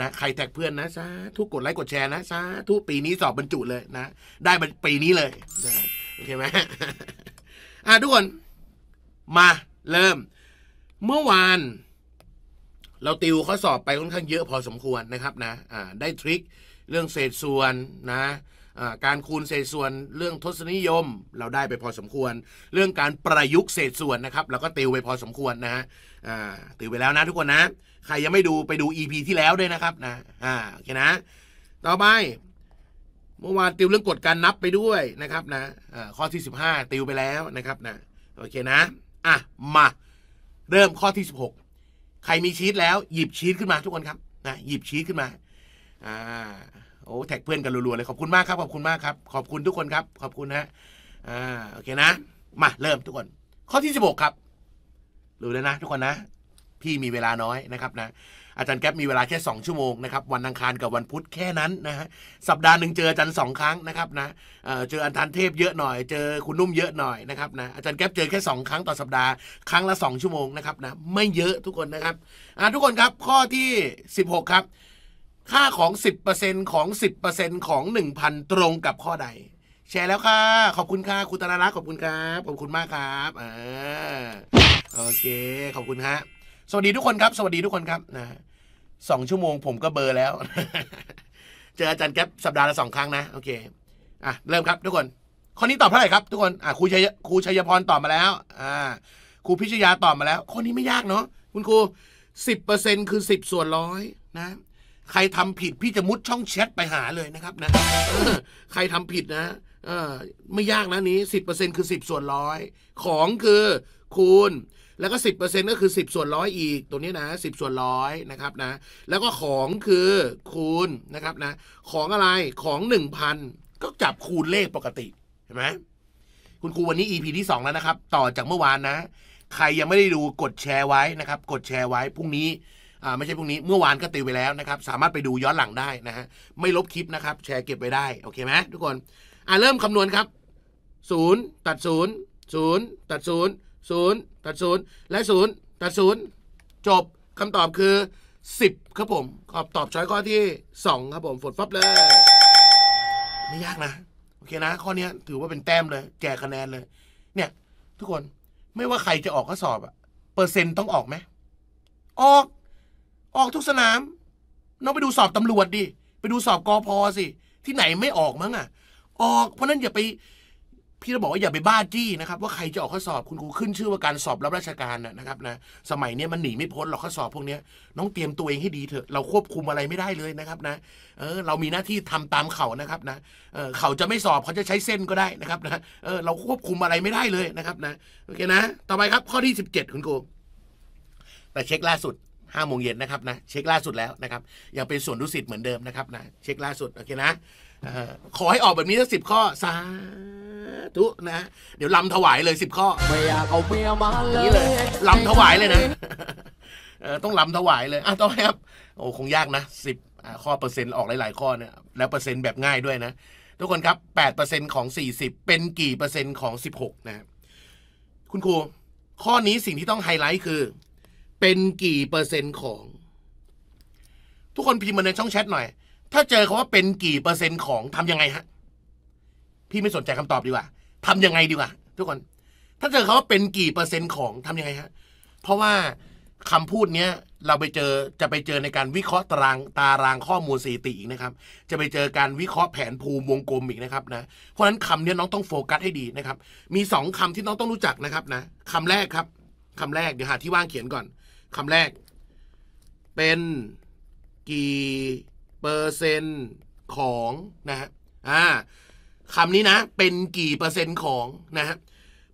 นะใครแท็กเพื่อนนะซาทุกกดไลค์กดแชร์นะซาทุกปีนี้สอบบรรจุเลยนะได้ปีนี้เลยโอเคไหมอ่ะทุกคน มา เริ่ม เมื่อวานเราติวข้อสอบไปค่อนข้างเยอะพอสมควรนะครับ นะ อ่า ได้ทริคเรื่องเศษส่วนนะการคูณเศษส่วนเรื่องทศนิยม เราได้ไปพอสมควร เรื่องการประยุกต์เศษส่วนนะครับ เราก็ติวไปพอสมควรนะฮะติวไปแล้วนะ ทุกคนนะใครยังไม่ดูไปดู EP ที่แล้วด้วยนะครับ นะ อ่าโอเคนะ ต่อไป เมื่อวานติวเรื่องกฎการนับไปด้วยนะครับนะข้อที่15ติวไปแล้วนะครับนะโอเคนะ อ่ะมา เริ่มข้อที่ 16 ใครมีชีตแล้ว หยิบชีตขึ้นมาทุกคนครับนะหยิบชีตขึ้นมาอ่าโอ้แท็กเพื่อนกันรัวๆเลยขอบคุณมากครับขอบคุณมากครับขอบคุณทุกคนครับ ขอบคุณฮะอ่าโอเคนะ มาเริ่มทุกคน ข้อที่สิบกครับ รู้แล้วนะทุกคนนะ พี่มีเวลาน้อยนะครับนะอาจารย์แก๊ปมีเวลาแค่ 2 ชั่วโมงนะครับวันอังคารกับวันพุธแค่นั้นนะฮะสัปดาห์หนึ่งเจออาจารย์สองครั้งนะครับนะเจออัารันเทพเยอะหน่อย เจอคุณนุ่มเยอะหน่อยนะครับนะอาจารย์แก๊ปเจอแค่ 2 ครั้งต่อสัปดาห์ครั้งละ2ชั่วโมงนะครับนะไม่เยอะทุกคนนะครับทุกคนครับข้อที่ 16 ครับค่าของ 10%ของ 10%ของ1,000 ตรงกับข้อใด แชร์แล้วค่ะ ขอบคุณค่ะ คุณตนาลักขอบคุณครับขอบคุณมากครับอ่าโอเค ขอบคุณฮะสวัสดีทุกคนครับ สวัสดีทุกคนครับนะสองชั่วโมงผมก็เบอร์แล้ว เจออาจารย์แก๊ปสัปดาห์ละสองครั้งนะโอเคอ่ะเริ่มครับ ทุกคนคนนี้ตอบเท่าไหร่ครับทุกคนอ่ะครูชัยครูชัยพรตอบมาแล้ว อ่าครูพิชยาตอบมาแล้วคนนี้ไม่ยากเนาะคุณครูสิบเปอร์เซ็นคือสิบส่วนร้อยนะใครทำผิดพี่จะมุดช่องแชทไปหาเลยนะครับนะใครทำผิดนะ เออไม่ยากนะนี้สิบเปอร์เซ็นคือสิบส่วนร้อยของคือคูณแล้วก็สิบเปอร์เซ็นก็คือสิบส่วนร้อยอีกตัวนี้นะสิบส่วนร้อยนะครับนะแล้วก็ของคือคูณนะครับนะ ของอะไรของหนึ่งพันก็จับคูณเลขปกติเห็นไหมคุณครูวันนี้ EP ที่สองแล้วนะครับ ต่อจากเมื่อวานนะ ใครยังไม่ได้ดูกดแชร์ไว้นะครับ กดแชร์ไว้พรุ่งนี้อ่าไม่ใช่พรุ่งนี้เมื่อวานก็ติวไปแล้วนะครับ สามารถไปดูย้อนหลังได้นะฮะไม่ลบคลิปนะครับ แชร์เก็บไว้ได้โอเคไหมทุกคน อ่าเริ่มคำนวณครับศูนย์ตัดศูนย์ศูนย์ตัดศูนย์ศูนย์ตัดศูนย์และศูนย์ตัดศูนย์จบคำตอบคือ 10 ครับผมขอตอบช้อยข้อที่ 2 ครับผมฝดฟับเลย ไม่ยากนะ โอเคนะข้อนี้ถือว่าเป็นแต้มเลย แจกคะแนนเลย เนี่ยทุกคนไม่ว่าใครจะออกข้อสอบอะเปอร์เซ็นต์ต้องออกไหมออกออกทุกสนาม น้องไปดูสอบตำรวจดิ ไปดูสอบกอพอสิ ที่ไหนไม่ออกมั้งอ่ะ ออก เพราะนั้นอย่าไป พี่จะบอกว่าอย่าไปบ้าจี้นะครับว่าใครจะออกข้อสอบ คุณครูขึ้นชื่อว่าการสอบรับราชการนะครับนะ สมัยนี้มันหนีไม่พ้นหรอกข้อสอบพวกนี้น้องเตรียมตัวเองให้ดีเถอะ เราควบคุมอะไรไม่ได้เลยนะครับ นะ เออ เรามีหน้าที่ทำตามเขานะครับ นะ เออเขาจะไม่สอบเขาจะใช้เส้นก็ได้นะครับนะ เออ เราควบคุมอะไรไม่ได้เลยนะครับ นะ โอเคนะ ต่อไปครับ ข้อที่17คุณครูแต่เช็คล่าสุดห้าโมงเย็นนะครับนะเช็คล่าสุดแล้วนะครับยังเป็นส่วนรู้สิทธิ์เหมือนเดิมนะครับ นะเช็คล่าสุดโอเคนะขอให้ออกแบบนี้สักสิบข้อสาธุนะเดี๋ยวลำถวายเลยสิบข้อไม่อยากเอาเมียมาเลยลำถวายเลยนะต้องลำถวายเลยอ่ะต้องครับโอ้คงยากนะสิบข้อเปอร์เซ็นต์ออกหลายๆข้อเนี่ยแล้วเปอร์เซ็นต์แบบง่ายด้วยนะ ทุกคนครับแปดเปอร์เซ็นต์ของสี่สิบเป็นกี่เปอร์เซ็นต์ของสิบหกนะ คุณครูข้อนี้สิ่งที่ต้องไฮไลท์คือเป็นกี่เปอร์เซ็นต์ของ ทุกคนพิมพ์มาในช่องแชทหน่อย ถ้าเจอเขาว่าเป็นกี่เปอร์เซ็นต์ของทํำยังไงฮะพี่ไม่สนใจคำตอบดีกว่า ทํำยังไงดีกว่าทุกคน ถ้าเจอเขาว่าเป็นกี่เปอร์เซ็นต์ของทํำยังไงฮะเพราะว่าคำพูดเนี้ย เราไปเจอจะไปเจอในการวิเคราะห์ตารางตารางข้อมูลสถิติอีกนะครับ จะไปเจอการวิเคราะห์แผนภูมิวงกลมอีกนะครับนะเพราะฉะนั้นคำนี้ยน้องต้องโฟกัสให้ดีนะครับ มี 2คำที่น้องต้องรู้จักนะครับนะคำแรกครับ คำแรกเดี๋ยวหาที่ว่างเขียนก่อนคำแรก เป็นกี่เปอร์เซ็นต์ของนะฮะอ่าคำนี้นะเป็นกี่เปอร์เซ็นต์ของ นะฮะ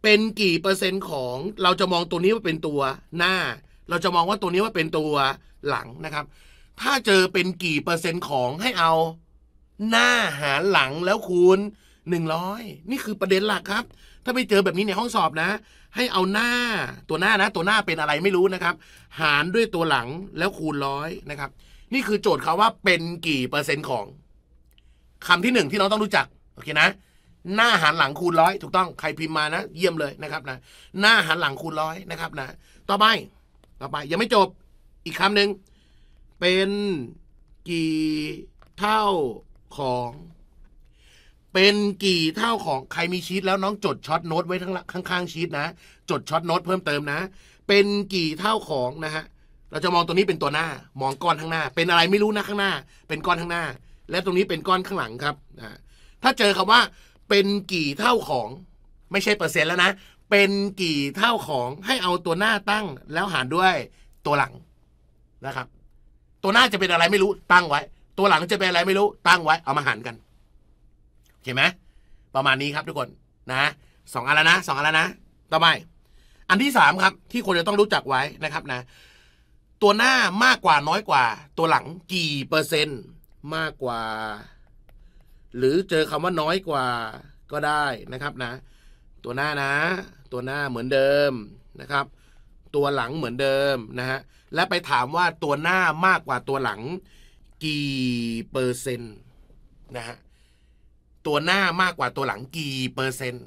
เป็นกี่เปอร์เซ็นต์ของ เราจะมองตัวนี้ว่าเป็นตัวหน้า เราจะมองว่าตัวนี้ว่าเป็นตัวหลังนะครับ ถ้าเจอเป็นกี่ เปอร์เซ็นต์ของให้เอาหน้าหารหลังแล้วคูณหนึ่งร้อยนี่คือประเด็นหลักครับ ถ้าไปเจอแบบนี้ในห้องสอบนะให้เอาหน้าตัวหน้านะตัวหน้าเป็นอะไรไม่รู้นะครับ หารด้วยตัวหลังแล้วคูณร้อยนะครับ นี่คือโจทย์เขาว่าเป็นกี่ เปอร์เซ็นต์ของ คำที่หนึ่งที่น้องต้องรู้จักโอเคนะ หน้าหารหลังคูณร้อยถูกต้องใครพิมพ์มานะเยี่ยมเลยนะครับนะหน้าหารหลังคูณร้อยนะครับนะต่อไปต่อไปยังไม่จบอีกคำหนึ่ง เป็นกี่เท่าของเป็นกี่เท่าของใครมีชีตแล้วน้องจดช็อตโน้ตไว้ทั้งข้างๆชีตนะ จดช็อตโน้ตเพิ่มเติมนะ เป็นกี่เท่าของนะฮะเราจะมองตัวนี้เป็นตัวหน้ามองก้อนข้างหน้า เป็นอะไรไม่รู้นะข้างหน้า เป็นก้อนข้างหน้า และตรงนี้เป็นก้อนข้างหลังครับนะถ้าเจอคำว่าเป็นกี่เท่าของ ไม่ใช่เปอร์เซ็นต์แล้วนะเป็นกี่เท่าของให้เอาตัวหน้าตั้งแล้วหารด้วยตัวหลังนะครับ ตัวหน้าจะเป็นอะไรไม่รู้ตั้งไว้ ตัวหลังจะเป็นอะไรไม่รู้ตั้งไว้เอามาหารกันเข้าไหมประมาณนี้ครับทุกคนนะสองอันแล้วนะสองอันแล้วนะต่อไป อันที่สามครับที่ควรจะต้องรู้จักไว้นะครับนะ ตัวหน้ามากกว่าน้อยกว่า ตัวหลังกี่เปอร์เซ็นต์มากกว่า หรือเจอคำว่าน้อยกว่าก็ได้นะครับนะ ตัวหน้านะ ตัวหน้าเหมือนเดิมนะครับ ตัวหลังเหมือนเดิมนะฮะและไปถามว่าตัวหน้ามากกว่าตัวหลังกี่เปอร์เซ็นต์นะฮะตัวหน้ามากกว่าตัวหลังกี่เปอร์เซ็นต์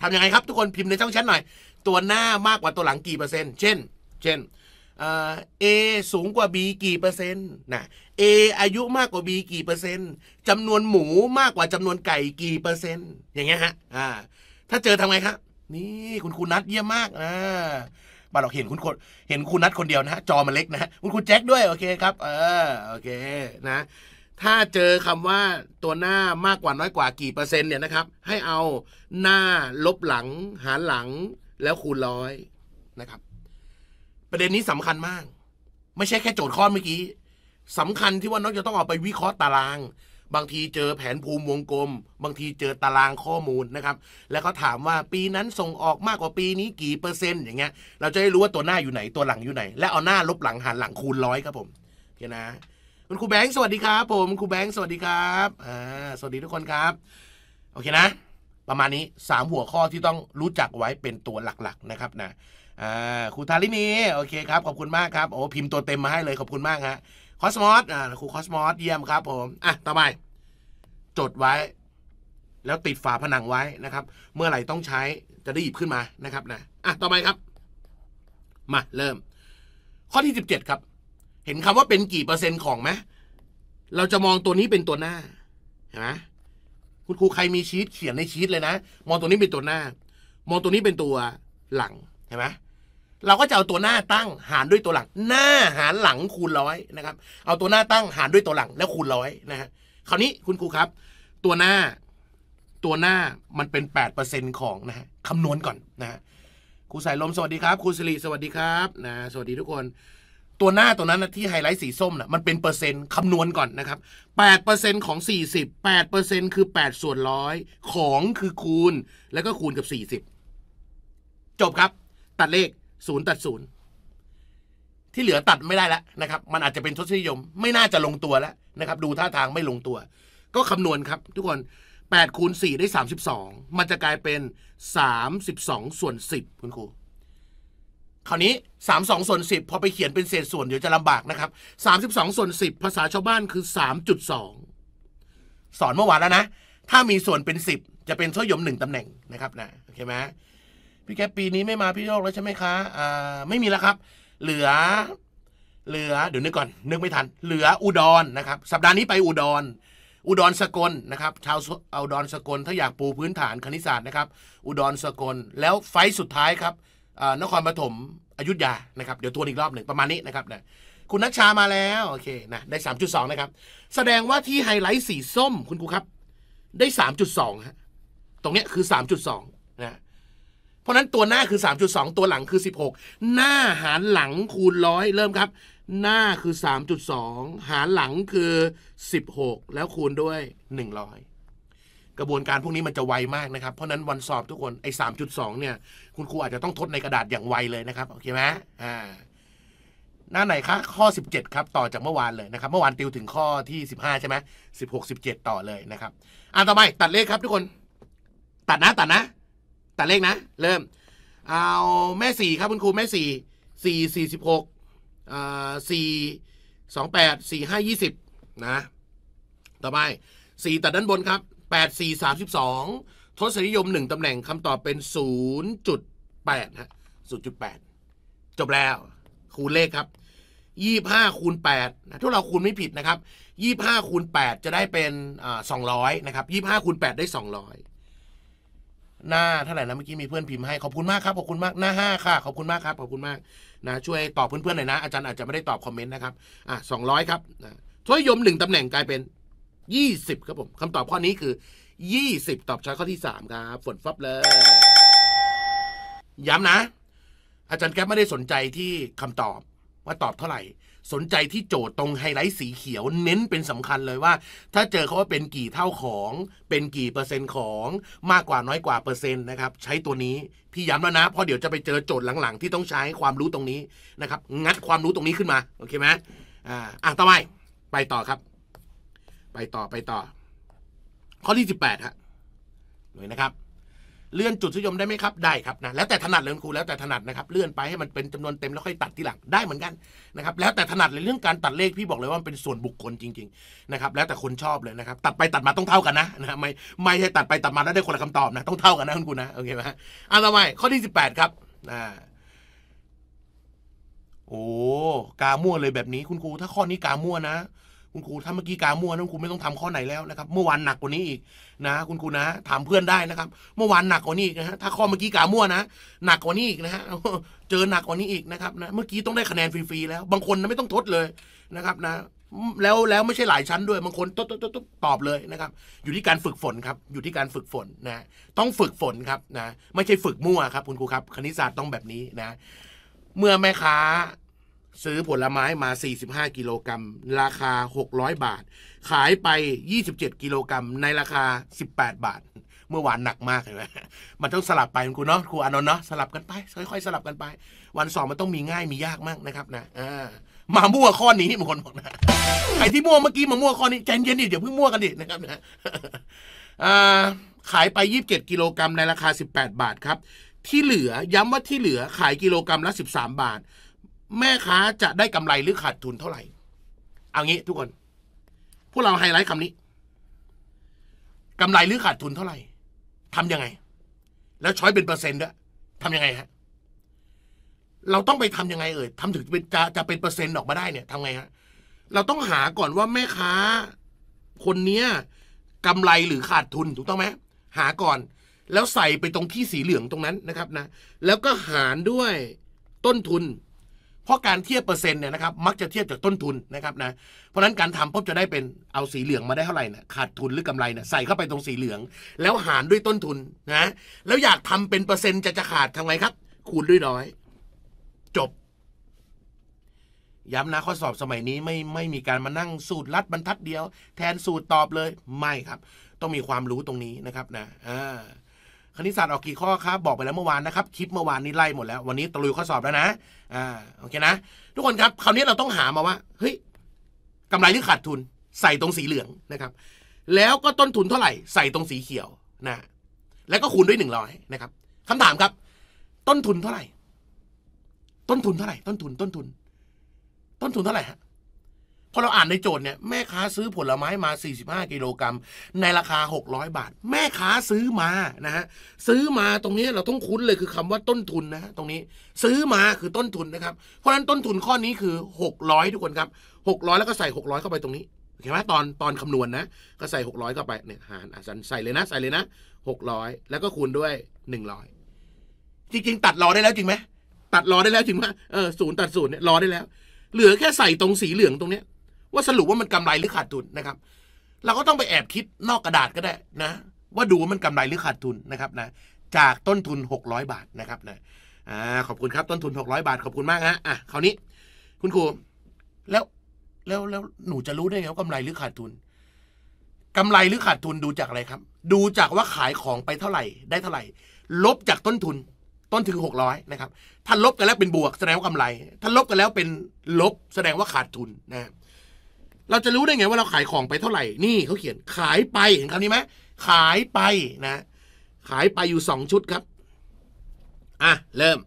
ทำยังไงครับทุกคนพิมพ์ในช่องแชทหน่อย ตัวหน้ามากกว่าตัวหลังกี่เปอร์เซ็นต์ เช่น เช่น เอสูงกว่า B กี่เปอร์เซ็นต์นะเออายุมากกว่า B กี่เปอร์เซ็นต์จำนวนหมูมากกว่าจำนวนไก่กี่เปอร์เซ็นต์ อย่างเงี้ยฮะอ่าถ้าเจอทำไงครับ นี่คุณครูนัดเยี่ยมมากนะบ้านเราเห็นคุณเห็นคุณนัดคนเดียวนะฮะจอมันเล็กนะฮะคุณครูแจ็คด้วยโอเคครับ เออโอเคนะถ้าเจอคำว่าตัวหน้ามากกว่าน้อยกว่ากี่เปอร์เซ็นต์เนี่ยนะครับ ให้เอาหน้าลบหลังหารหลังแล้วคูณร้อยนะครับ ประเด็นนี้สำคัญมาก ไม่ใช่แค่โจทย์ข้อเมื่อกี้สำคัญที่ว่าน้องจะต้องเอาไปวิเคราะห์ตาราง บางทีเจอแผนภูมิวงกลม บางทีเจอตารางข้อมูลนะครับ แล้วก็ถามว่าปีนั้นส่งออกมากกว่าปีนี้กี่เปอร์เซ็นต์อย่างเงี้ยเราจะได้รู้ว่าตัวหน้าอยู่ไหนตัวหลังอยู่ไหน และเอาหน้าลบหลังหารหลังคูณร้อยครับผมโอเคนะคุณครูแบงค์ สวัสดีครับผม ครูแบงค์สวัสดีครับอ่าสวัสดีทุกคนครับ โอเคนะ ประมาณนี้ 3 หัวข้อที่ต้องรู้จักไว้เป็นตัวหลักๆ นะครับนะอ่าครูทาลินีโอเคครับขอบคุณมากครับโอ้พิมพ์ตัวเต็มมาให้เลยขอบคุณมากฮะคอสมอสอ่าครูคอสมอสเยี่ยมครับผมอ่ะต่อไป จดไว้ แล้วติดฝาผนังไว้นะครับ เมื่อไหร่ต้องใช้จะได้หยิบขึ้นมานะครับนะอ่ะต่อไปครับ มา เริ่ม ข้อที่17ครับเห็นคำว่าเป็นกี่เปอร์เซ็นต์ของไหม เราจะมองตัวนี้เป็นตัวหน้าเห็นไหมคุณครูใครมีชีตเขียนในชีตเลยนะ มองตัวนี้เป็นตัวหน้า มองตัวนี้เป็นตัวหลังเห็นไหมเราก็จะเอาตัวหน้าตั้งหารด้วยตัวหลังหน้าหารหลังคูณร้อยนะครับ เอาตัวหน้าตั้งหารด้วยตัวหลังแล้วคูณร้อยนะฮะคราวนี้คุณครูครับ ตัวหน้า ตัวหน้ามันเป็นแปปดเเอร์ซ็นต์ของนะฮะคำนวณก่อนนะฮะครูสายลมสวัสดีครับครูสิริสวัสดีครับนะสวัสดีทุกคนตัวหน้าตัวนั้นนะที่ไฮไลท์สีส้มนะ่ะมันเป็นเปอร์เซ็นต์คำนวณก่อนนะครับ8เปอร์เซ็นต์ของ40 8เปอร์เซ็นต์คือ8ส่วนร้อยของคือคูณแล้วก็คูณกับ 40 จบครับ ตัดเลข 0 ตัด 0 ที่เหลือตัดไม่ได้แล้วนะครับมันอาจจะเป็นทศนิยมไม่น่าจะลงตัวแล้วนะครับ ดูท่าทางไม่ลงตัว ก็คำนวณครับ ทุกคน8คูณ4ได้ 32 มันจะกลายเป็น 32ส่วน10คุณครูคราวนี้ 32ส่วน10 พอไปเขียนเป็นเศษส่วน เดี๋ยวจะลำบากนะครับ 32 ส่วน 10 ภาษาชาวบ้านคือ 3.2 สอนเมื่อวานแล้วนะ ถ้ามีส่วนเป็น 10 จะเป็นท่อยมหนึ่งตำแหน่งนะครับนะโอเคไหมพี่แกปีนี้ไม่มาพี่โลกแล้วใช่ไหมคะอ่าไม่มีแล้วครับ เหลือเหลือ เดี๋ยวนึกก่อน นึกไม่ทัน เหลืออุดรนนะครับสัปดาห์นี้ไปอุดร อุดรสกลนะครับชาวอุดรสกลถ้าอยากปูพื้นฐานคณิตศาสตร์นะครับ อุดรสกลแล้วไฟสุดท้ายครับนครปฐมอยุธยานะครับ เดี๋ยวทวนอีกรอบหนึ่งประมาณนี้นะครับนะคุณนัชชามาแล้วโอเคนะ ได้สสามจุดองนะครับ แสดงว่าที่ไฮไลท์สีส้มคุณครูครับ ได้สสามจุดองฮะ ตรงเนี้ยคือสสามจุดองนะ เพราะนั้นตัวหน้าคือสสามจุดองตัวหลังคือสิบหกหน้าหารหลังคูณร้อยเริ่มครับ หน้าคือสสามจุดองหารหลังคือสิบหกแล้วคูณด้วยหนึ่งร้อยกระบวนการพวกนี้มันจะไวมากนะครับ เพราะนั้นวันสอบทุกคน ไอ้สามจุดสองเนี่ย คุณครูอาจจะต้องทดในกระดาษอย่างไวเลยนะครับโอเคไหมอ่าหน้าไหนคะข้อ 17 ครับต่อจากเมื่อวานเลยนะครับ เมื่อวานติวถึงข้อที่15ใช่ไหมสสิิบบหกเจ็ดต่อเลยนะครับอ่าต่อไปตัดเลขครับ ทุกคน ตัดนะตัดนะตัดเลขนะ เริ่ม เอาแม่สี่ครับคุณครูแม่สี่สี่สี่สิบหกอ่าสี่สองแปดสี่ห้ายี่สิบนะต่อไปสี่ตัดด้านบนครับ8 4 3 2ทศนิยม 1 ตำแหน่งคำตอบเป็น 0.8ฮะ0.8 จบแล้ว คูณเลขครับ 25 คูณ8นะถ้าเราคูณไม่ผิดนะครับ25 คูณ 8 จะได้เป็น 200นะครับ25คูณ8ได้ 200 หน้าเท่าไหร่นะเมื่อกี้มีเพื่อนพิมพ์ให้ ขอบคุณมากครับขอบคุณมากหน้า 5 ค่ะ ขอบคุณมากครับขอบคุณมากนะช่วยตอบเพื่อนๆหน่อยนะ อาจารย์อาจจะไม่ได้ตอบคอมเมนต์นะครับอ่ะ200 ครับนะถ้วยยม1ตำแหน่งกลายเป็นยี่สิบครับผมคำตอบข้อนี้คือยี่สิบตอบช้ข้อที่สามครับ ฝนฟับเลย ย้ำนะ อาจารย์แก๊ปไม่ได้สนใจที่คำตอบว่าตอบเท่าไหร่ สนใจที่โจทย์ตรงไฮไลท์สีเขียว เน้นเป็นสำคัญเลยว่า ถ้าเจอเขาว่าเป็นกี่เท่าของเป็นกี่ เปอร์เซ็นต์ของมากกว่าน้อยกว่าเปอร์เซ็นต์นะครับ ใช้ตัวนี้พี่ย้ำแล้วนะ เพราะเดี๋ยวจะไปเจอโจทย์หลังๆที่ต้องใช้ความรู้ตรงนี้นะครับ งัดความรู้ตรงนี้ขึ้นมาโอเคไหมอ่าอ่ะต่อไปไปต่อครับไปต่อไปต่อ ข้อที่สิบแปดฮะหน่วยนะครับ เลื่อนจุดสุยมได้ไหมครับได้ครับนะแล้วแต่ถนัดเลยครูแล้วแต่ถนัดนะครับ เลื่อนไปให้มันเป็นจำนวนเต็มแล้วค่อยตัดทีหลังได้เหมือนกันนะครับ แล้วแต่ถนัดเลยเรื่องการตัดเลขพี่บอกเลยว่ามันเป็นส่วนบุคคลจริง ๆ นะครับ แล้วแต่คนชอบเลยนะครับ ตัดไปตัดมาต้องเท่ากันนะนะไม่ไม่ใช่ตัดไปตัดมาแล้วได้คนละคำตอบนะต้องเท่ากันนะคุณครูนะโอเคไหมอ่ะต่อไปข้อที่สิบแปดครับอ่าโอ้กามั่วเลยแบบนี้คุณครูถ้าข้อนี้กามั่วนะคุณครูถ้าเมื่อกี้กามั่วนะคุณครูไม่ต้องทำข้อไหนแล้วนะครับ เมื่อวานหนักกว่านี้อีกนะคุณครูนะถามเพื่อนได้นะครับ เมื่อวานหนักกว่านี้อีกนะฮะถ้าข้อเมื่อกี้กามั่วนะหนักกว่านี้อีกนะฮะเจอหนักกว่านี้อีกนะครับ นะ เมื่อกี้ต้องได้คะแนนฟรีๆแล้ว บางคนนะไม่ต้องทดเลยนะครับ นะ แล้วแล้วไม่ใช่หลายชั้นด้วย บางคนตตตตอบเลยนะครับ อยู่ที่การฝึกฝนครับ อยู่ที่การฝึกฝนนะ ต้องฝึกฝนครับนะ ไม่ใช่ฝึกมั่วครับ คุณครูครับ คณิตศาสตร์ต้องแบบนี้นะ เมื่อแม่ค้าซื้อผลไม้มา 45 กิโลกรัม ราคา 600 บาท ขายไป 27 กิโลกรัม ในราคา 18 บาท เมื่อวานหนักมากเลยนะมันต้องสลับไปคุณเนาะ ครูอนนท์เนาะ สลับกันไป ค่อย ๆ สลับกันไป วันสอบมันต้องมีง่ายมียากมากนะครับนะอามามั่วข้อนี้บางคนบอกนะใครที่มั่วเมื่อกี้มามั่วข้อนี้ใจเย็นดิเดี๋ยวเพิ่งมั่วกันดินะครับนะขายไป 27 กิโลกรัม ในราคา 18 บาทครับ ที่เหลือ ย้ำว่าที่เหลือขายกิโลกรัมละ 13 บาทแม่ค้าจะได้กำไรหรือขาดทุนเท่าไหร่ เอางี้ทุกคน พวกเราไฮไลท์คำนี้ กำไรหรือขาดทุนเท่าไหร่ทํำยังไง แล้วช้อยเป็น เปอร์เซ็นต์ด้วยทำยังไงฮะ เราต้องไปทํำยังไง เอ่ยทำถึงจะจะเป็น เปอร์เซ็นต์ออกมาได้เนี่ย ทำไงฮะ เราต้องหาก่อนว่าแม่ค้า คนเนี้ย กำไรหรือขาดทุน ถูกต้องไหมหาก่อน แล้วใส่ไปตรงที่สีเหลืองตรงนั้นนะครับ นะ แล้วก็หารด้วยต้นทุนเพราะการเทียบเปอร์เซ็นต์เนี่ยนะครับมักจะเทียบจากต้นทุนนะครับนะเพราะนั้นการทำปุ๊บจะได้เป็นเอาสีเหลืองมาได้เท่าไหร่นะขาดทุนหรือกำไรนะใส่เข้าไปตรงสีเหลือง แล้วหารด้วยต้นทุนนะแล้วอยากทำเป็นเปอร์เซ็นต์จะจะขาดทำไงครับ คูณด้วยร้อยจบ ย้ำนะ ข้อสอบสมัยนี้ไม่ไม่มีการมานั่งสูตรลัดบรรทัดเดียว แทนสูตรตอบเลยไม่ครับ ต้องมีความรู้ตรงนี้นะครับนะอ่าคณิตศาสตร์ออกกี่ข้อครับบอกไปแล้วเมื่อวานนะครับคลิปเมื่อวานนี้ไล่หมดแล้ววันนี้ตะลุยข้อสอบแล้วนะ อ่าโอเคนะทุกคนครับคราวนี้เราต้องหามาว่าเฮ้ยกำไร หรือขาดทุนใส่ตรงสีเหลืองนะครับ แล้วก็ต้นทุนเท่าไหร่ใส่ตรงสีเขียวนะแล้วก็คูณด้วยหนึ่งร้อยนะครับ คำถามครับ ต้นทุนเท่าไหร่ ต้นทุนเท่าไหร่ต้นทุนต้นทุน ต้นทุนเท่าไหร่ฮะพอเราอ่านในโจทย์เนี่ยแม่ค้าซื้อผลไม้มา 45กิโลกรัมในราคา 600 บาท แม่ค้าซื้อมานะฮะซื้อมาตรงนี้เราต้องคุ้นเลยคือคำว่าต้นทุนนะตรงนี้ ซื้อมาคือต้นทุนนะครับ เพราะฉะนั้นต้นทุนข้อนี้คือ 600ทุกคนครับ600แล้วก็ใส่ 600เข้าไปตรงนี้เห็นไหมตอนตอนคำนวณนนะก็ใส่ 600เข้าไปเนี่ยหารอัะใส่เลยนะ ใส่เลยนะ600แล้วก็คูณด้วย 100จริงๆตัดรอได้แล้วจริงไหมตัดรอได้แล้วจริงไหมเออศูนย์ตัดศูนย์เนี่ยรอได้แล้ว เหลือแค่ใส่ตรงสีเหลืองตรงเนี้ยว่าสรุปว่ามันกำไรหรือขาดทุนนะครับ เราก็ต้องไปแอบคิดนอกกระดาษก็ได้นะ ว่าดูว่ามันกำไรหรือขาดทุนนะครับนะ จากต้นทุน 600 บาทนะครับนะอ่า ขอบคุณครับต้นทุน600บาทขอบคุณมากฮะอ่ะคราวนี้ คุณครูแล้วแล้วแล้วหนูจะรู้ได้ไงว่ากำไรหรือขาดทุนกำไรหรือขาดทุนดูจากอะไรครับ ดูจากว่าขายของไปเท่าไหร่ ได้เท่าไหร่ ลบจากต้นทุน ต้นถึง600นะครับ ถ้าลบกันแล้วเป็นบวกแสดงว่ากำไร ถ้าลบกันแล้วเป็นลบแสดงว่าขาดทุนนะครับเราจะรู้ได้ไงว่าเราขายของไปเท่าไหร่ นี่เขาเขียนขายไปเห็นคำนี้ไหมขายไปนะ ขายไปอยู่สองชุดครับ อ่ะ เริ่ม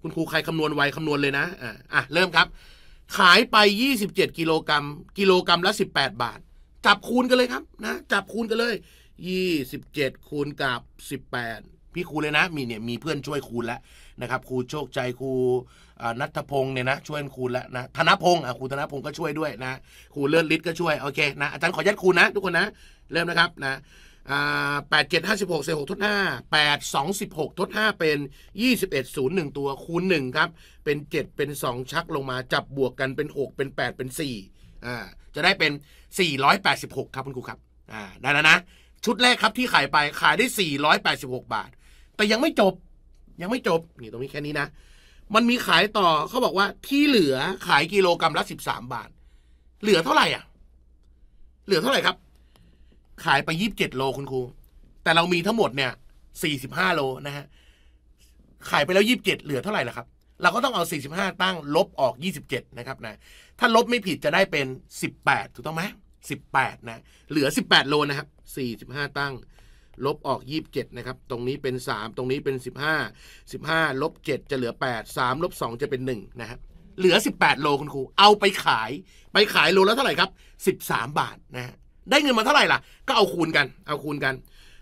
คุณครูใครคำนวณไวคำนวณเลยนะอ่ะอ่ะ เริ่มครับ ขายไปยี่สิบเจ็ดกิโลกรัม กิโลกรัมละสิบแปดบาท จับคูณกันเลยครับนะ จับคูณกันเลยยี่สิบเจ็ดคูณกับสิบแปดพี่ครูเลยนะ มีเนี่ย มีเพื่อนช่วยครูแล้วนะครับ ครูโชคใจ ครูนัทพงศ์เนี่ยนะ ช่วยครูแล้วนะ ธนพงศ์อ่ะครูธนพงศ์ก็ช่วยด้วยนะ ครูเลิศฤทธิ์ก็ช่วย โอเคนะอาจารย์ขอยัดครูนะทุกคนนะ เริ่มนะครับนะแปดเจ็ดห้าสิบหกเศษหกทดห้าแปดสองสิบหกทดห้าเป็นยี่สิบเอ็ดศูนย์หนึ่งตัวคูณหนึ่งครับ เป็นเจ็ดเป็นสองชักลงมาจับบวกกันเป็นหกเป็นแปดเป็นสี่อ่าจะได้เป็นสี่ร้อยแปดสิบหกครับคุณครูครับอ่าได้แล้วนะ ชุดแรกครับที่ขายไป ขายได้สี่ร้อยแปดสิบหกบาทแต่ยังไม่จบ ยังไม่จบ นี่ตรงนี้แค่นี้นะ มันมีขายต่อเขาบอกว่าที่เหลือขายกิโลกรรัมละสิบสามบาท เหลือเท่าไหร่อ่ะเหลือเท่าไหร่ครับ ขายไปยี่สิบเจ็ดโลคุณครู แต่เรามีทั้งหมดเนี่ยสี่สิบห้าโลนะฮะขายไปแล้วยี่สิบเจ็ดเหลือเท่าไหร่ล่ะครับ เราก็ต้องเอาสี่สิบห้าตั้ง ลบออกยี่สิบเจ็ดนะครับนะถ้าลบไม่ผิดจะได้เป็นสิบแปดถูกต้องไหมสิบแปดนะเหลือสิบแปดโลนะครับสี่สิบห้าตั้งลบออก 27นะครับ ตรงนี้เป็น 3 ตรงนี้เป็น 15 15ลบ7จะเหลือ 8 3ลบ2จะเป็น1นะครับเหลือ 18 โลคุณครู เอาไปขาย ไปขายโลแล้วเท่าไหร่ครับ 13 บาทนะฮะได้เงินมาเท่าไหร่ล่ะ ก็เอาคูณกัน เอาคูณกัน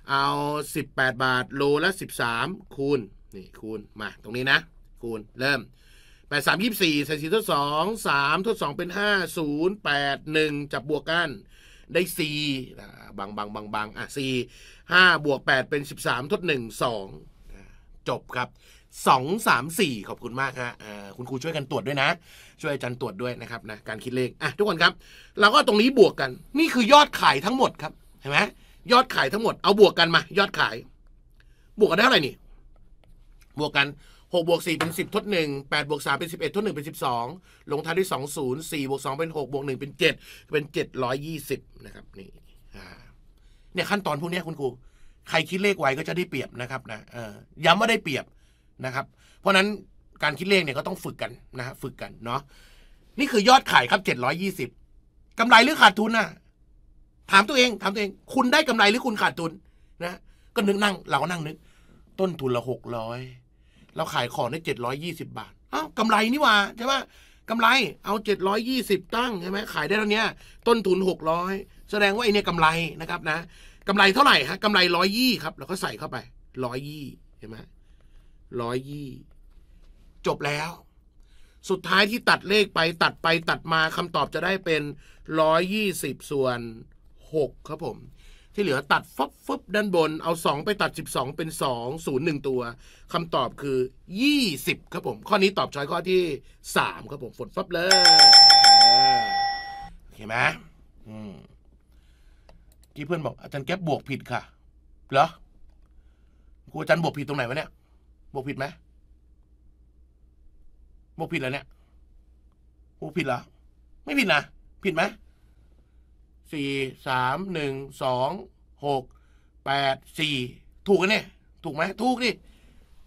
เอา 18 บาทโลละ 13 คูณ นี่คูณมาตรงนี้นะ คูณเริ่มแปดสามยี่สี่ใส่4ทดสองสามทดสองเป็นห้าศูนย์แปดหนึ่งจับบวกกันได้4บางบางบางบางอ่ะ 4 5บวก8เป็น 13 ทด 1 2จบครับ 2 3 4 ขอบคุณมากฮะคุณครูช่วยกันตรวจด้วยนะ ช่วยอาจารย์ตรวจด้วยนะครับนะ การคิดเลข อ่ะทุกคนครับ เราก็ตรงนี้บวกกัน นี่คือยอดขายทั้งหมดครับเห็นไหมยอดขายทั้งหมด เอาบวกกันมา ยอดขาย บวกกันได้เท่าไหร่นี่ บวกกันหกบวกสี่เป็นสิบทดหนึ่งแปดบวกสามเป็นสิบเอ็ดทดหนึ่งเป็นสิบสองลงท้ายด้วยสองศูนย์สี่บวกสองเป็นหกบวกหนึ่งเป็นเจ็ดเป็นเจ็ดร้อยยี่สิบนะครับ นี่เนี่ยขั้นตอนพวกนี้คุณครูใครคิดเลขไวก็จะได้เปรียบนะครับนะย้ำว่าได้เปรียบนะครับ เพราะนั้นการคิดเลขเนี่ยก็ต้องฝึกกันนะฮะฝึกกันเนาะนี่คือยอดขายครับเจ็ดร้อยยี่สิบกำไรหรือขาดทุนนะถามตัวเองถามตัวเองคุณได้กำไรหรือคุณขาดทุนนะก็นึกนั่งเราก็นั่งนึกต้นทุนละหกร้อยราขายของได้เจ็ดร้อยยี่สิบาทอ้าวกำไรนี่วะใช่ปะกำไรเอาเจ็ดร้อยยี่สิบตั้งใช่ไหมขายได้เท่านี้ต้นทุนหกร้อยแสดงว่าไอเนี่ยกำไรนะครับนะกำไรเท่าไหร่ฮะกำไรร้อยยี่ครับ แล้วก็ใส่เข้าไปร้อยยี่เห็นไหมร้อยยี่จบแล้ว สุดท้ายที่ตัดเลขไปตัดไปตัดมาคำตอบจะได้เป็นร้อยยี่สิบส่วนหกครับผมที่เหลือ ตัดฟบฟบด้านบนเอา 2 ไปตัด 12 เป็น2 0 1ตัว คำตอบคือ 20 ครับผม ข้อนี้ตอบช้อยข้อที่ 3 ครับผมฝนฟบเลยโอเคไหมที่เพื่อนบอก อาจารย์แก๊บบวกผิดค่ะ เหรอ ครูอาจารย์บวกผิดตรงไหนวะเนี่ย บวกผิดไหมบวกผิดเหรอเนี่ยบวกผิดเหรอไม่ผิดนะผิดไหมสี่สามหนึ่งสองหกแปดสี่ถูกกันเนี่ยถูกไหม ถูกดิ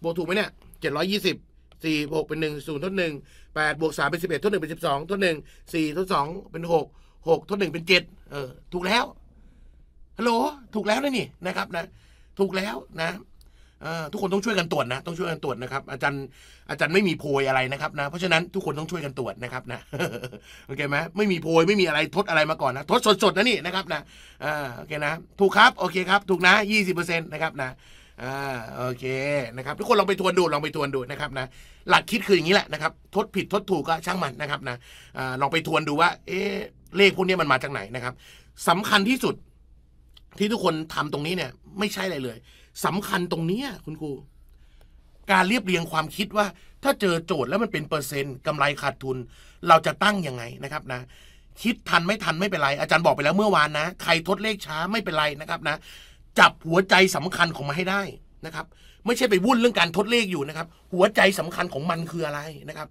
บวกถูกไหมเนี่ยเจ็ดร้อยยี่สิบสี่บวกเป็นหนึ่งศูนย์ทดหนึ่งแปดบวกสามเป็นสิบเอ็ดทดหนึ่งเป็นสิบสองทดหนึ่งสี่ทดสองเป็นหกหกทดหนึ่งเป็นเจ็ดเออถูกแล้วฮัลโหลถูกแล้วนะนี่นะครับ นะถูกแล้วนะทุกคนต้องช่วยกันตรวจนะ ต้องช่วยกันตรวจนะครับ อาจารย์อาจารย์ไม่มีโพย อะไรนะครับนะเพราะฉะนั้นทุกคนต้องช่วยกันตรวจนะครับนะโอเคไหมไม่มีโพย ไม่มีอะไรทดอะไรมาก่อนนะทดสดๆนะนี่นะครับนะอโอเคนะ ถูกครับ โอเคครับ ถูกนะยี่สิบเปอร์เซ็นต์นะครับนะอโอเคนะครับ ทุกคนลองไปทวนดูลองไปทวนดูนะครับนะหลักคิดคืออย่างนี้แหละนะครับทดผิดทดถูกก็ช่างมันนะครับ นะอลองไปทวนดูว่า เอ๊ะเลขพวกนี้มันมาจากไหนนะครับ สำคัญที่สุด ที่ทุกคนทำตรงนี้เนี่ย ไม่ใช่อะไรเลยสำคัญตรงนี้คุณครู การเรียบเรียงความคิดว่า ถ้าเจอโจทย์แล้วมันเป็นเปอร์เซ็นต์กำไรขาดทุน เราจะตั้งยังไงนะครับนะ คิดทันไม่ทัน ไม่เป็นไรอาจารย์บอกไปแล้วเมื่อวานนะใครทดเลขช้าไม่เป็นไรนะครับนะ จับหัวใจสำคัญของมันให้ได้นะครับ ไม่ใช่ไปวุ่นเรื่องการทดเลขอยู่นะครับ หัวใจสำคัญของมันคืออะไรนะครับ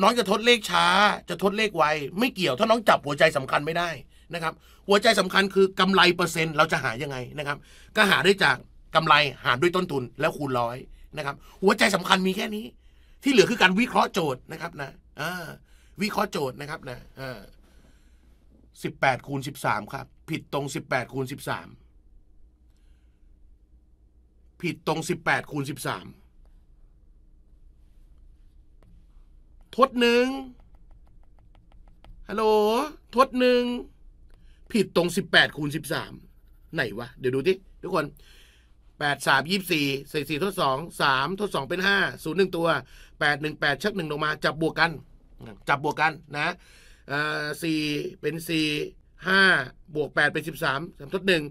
น้องจะทดเลขช้า จะทดเลขไวไม่เกี่ยวถ้าน้องจับหัวใจสำคัญไม่ได้นะครับ หัวใจสำคัญคือกำไรเปอร์เซ็นต์เราจะหายังไงนะครับ ก็หาได้จากกำไร หารด้วยต้นทุน แล้วคูณร้อยนะครับ หัวใจสำคัญมีแค่นี้ ที่เหลือคือการวิเคราะห์โจทย์นะครับ นะวิเคราะห์โจทย์นะครับ นะสิบแปดคูณสิบสามครับ ผิดตรงสิบแปดคูณสิบสามผิดตรงสิบแปดคูณสิบสามทดหนึ่งฮัลโหลทดหนึ่ง ผิดตรงสิบแปดคูณสิบสามไหนวะ เดี๋ยวดูดิทุกคนแปดสามยี่สี่สี่สี่ทดสองสามทดสองเป็นห้าศูนย์หนึ่งตัวแปดหนึ่งแปดชักหนึ่งลงมา จับบวกกันจับบวกกันนะสี่เป็นสี่ห้าบวกแปดเป็นสิบสามสามทดหนึ่ง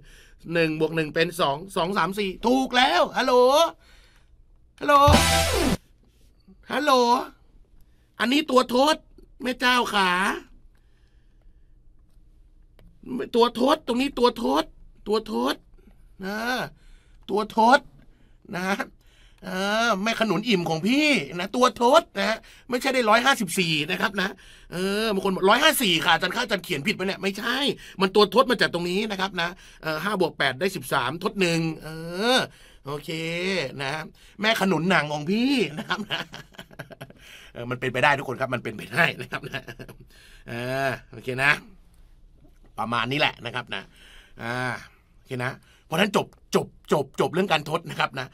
หนึ่งบวกหนึ่งเป็นสองสองสามสี่ถูกแล้วฮัลโหลฮัลโหลฮัลโหลอันนี้ตัวทดแม่เจ้าขาตัวทดตรงนี้ตัวทดตัวทดนะตัวทศนะแม่ขนุนอิ่มของพี่ นะ ตัวทศนะไม่ใช่ได้ร้อยห้าสิบสี่นะครับ นะเออบางคนบอกร้อยห้าสี่ค่ะจันค่าจันเขียนผิดไปเนี่ยไม่ใช่ มันตัวทศมาจากตรงนี้นะครับ นะห้าบวกแปดได้สิบสามทศหนึ่งเออ โอเค นะ แม่ขนุนหนังของพี่นะครับนะมันเป็นไปได้ทุกคนครับ มันเป็นไปได้นะครับ นะ เออโอเคนะ ประมาณนี้แหละนะครับ นะอ่าโอเคนะราะนั้นจบ จบจบจบเรื่องการทดนะครับนะ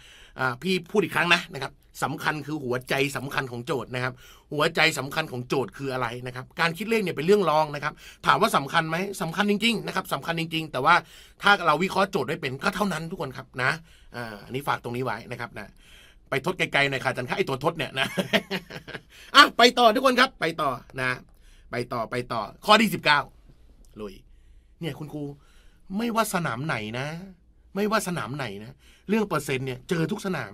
พี่พูดอีกครั้งนะนะครับสำคัญคือหัวใจสำคัญของโจทย์นะครับ หัวใจสำคัญของโจทย์คืออะไรนะครับ การคิดเลขเนี่ยเป็นเรื่องรองนะครับ ถามว่าสำคัญไหมสำคัญจริงๆนะครับสำคัญจริงๆ แต่ว่าถ้าเราวิเคราะห์โจทย์ได้เป็นก็เท่านั้นทุกคนครับนะอันนี้ฝากตรงนี้ไว้นะครับ นะไปทดไกลๆหน่อยค่ะจันค่ะไอตัวทดเนี่ยนะอ่ะไปต่อทุกคนครับ ไปต่อนะไปต่อไปต่อ ข้อที่สิบเก้าลุยเนี่ยคุณครูไม่ว่าสนามไหนนะไม่ว่าสนามไหนนะเรื่องเปอร์เซ็นต์เนี่ยเจอทุกสนาม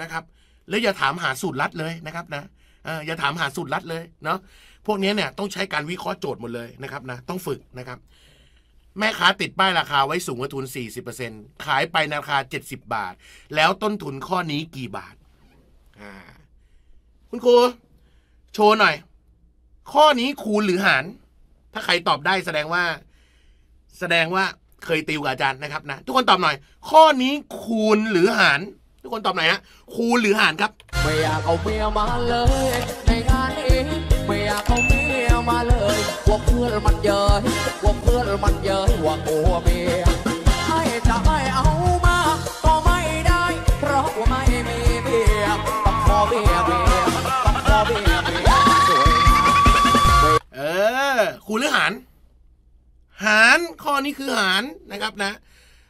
นะครับ แล้วอย่าถามหาสูตรลัดเลยนะครับนะอย่าถามหาสูตรลัดเลยเนาะพวกนี้เนี่ยต้องใช้การวิเคราะห์โจทย์หมดเลยนะครับนะต้องฝึกนะครับ แม่ค้าติดป้ายราคาไว้สูงกว่าทุน 40%ขายไปราคา 70 บาท แล้วต้นทุนข้อนี้กี่บาท คุณครูโชว์หน่อย ข้อนี้คูณหรือหาร ถ้าใครตอบได้แสดงว่า แสดงว่าเคยติวกับอาจารย์นะครับนะ ทุกคนตอบหน่อย ข้อนี้คูณหรือหาร ทุกคนตอบหน่อยฮะคูณหรือหารครับไม่อยากเอาเมียมาเลย ในงานนี้ไม่อยากเอาเมียมาเลยว่าเพื่อนมันเยอะว่าเพื่อนมันเยอะว่าโอ้เมียให้จะไห้เอามาก็ไม่ได้ เพราะว่าไม่มีเบีย้ังขอเบียเบีย้องขอเมียเมียเออ คูณหรือหารหารข้อนี้คือหารนะครับนะ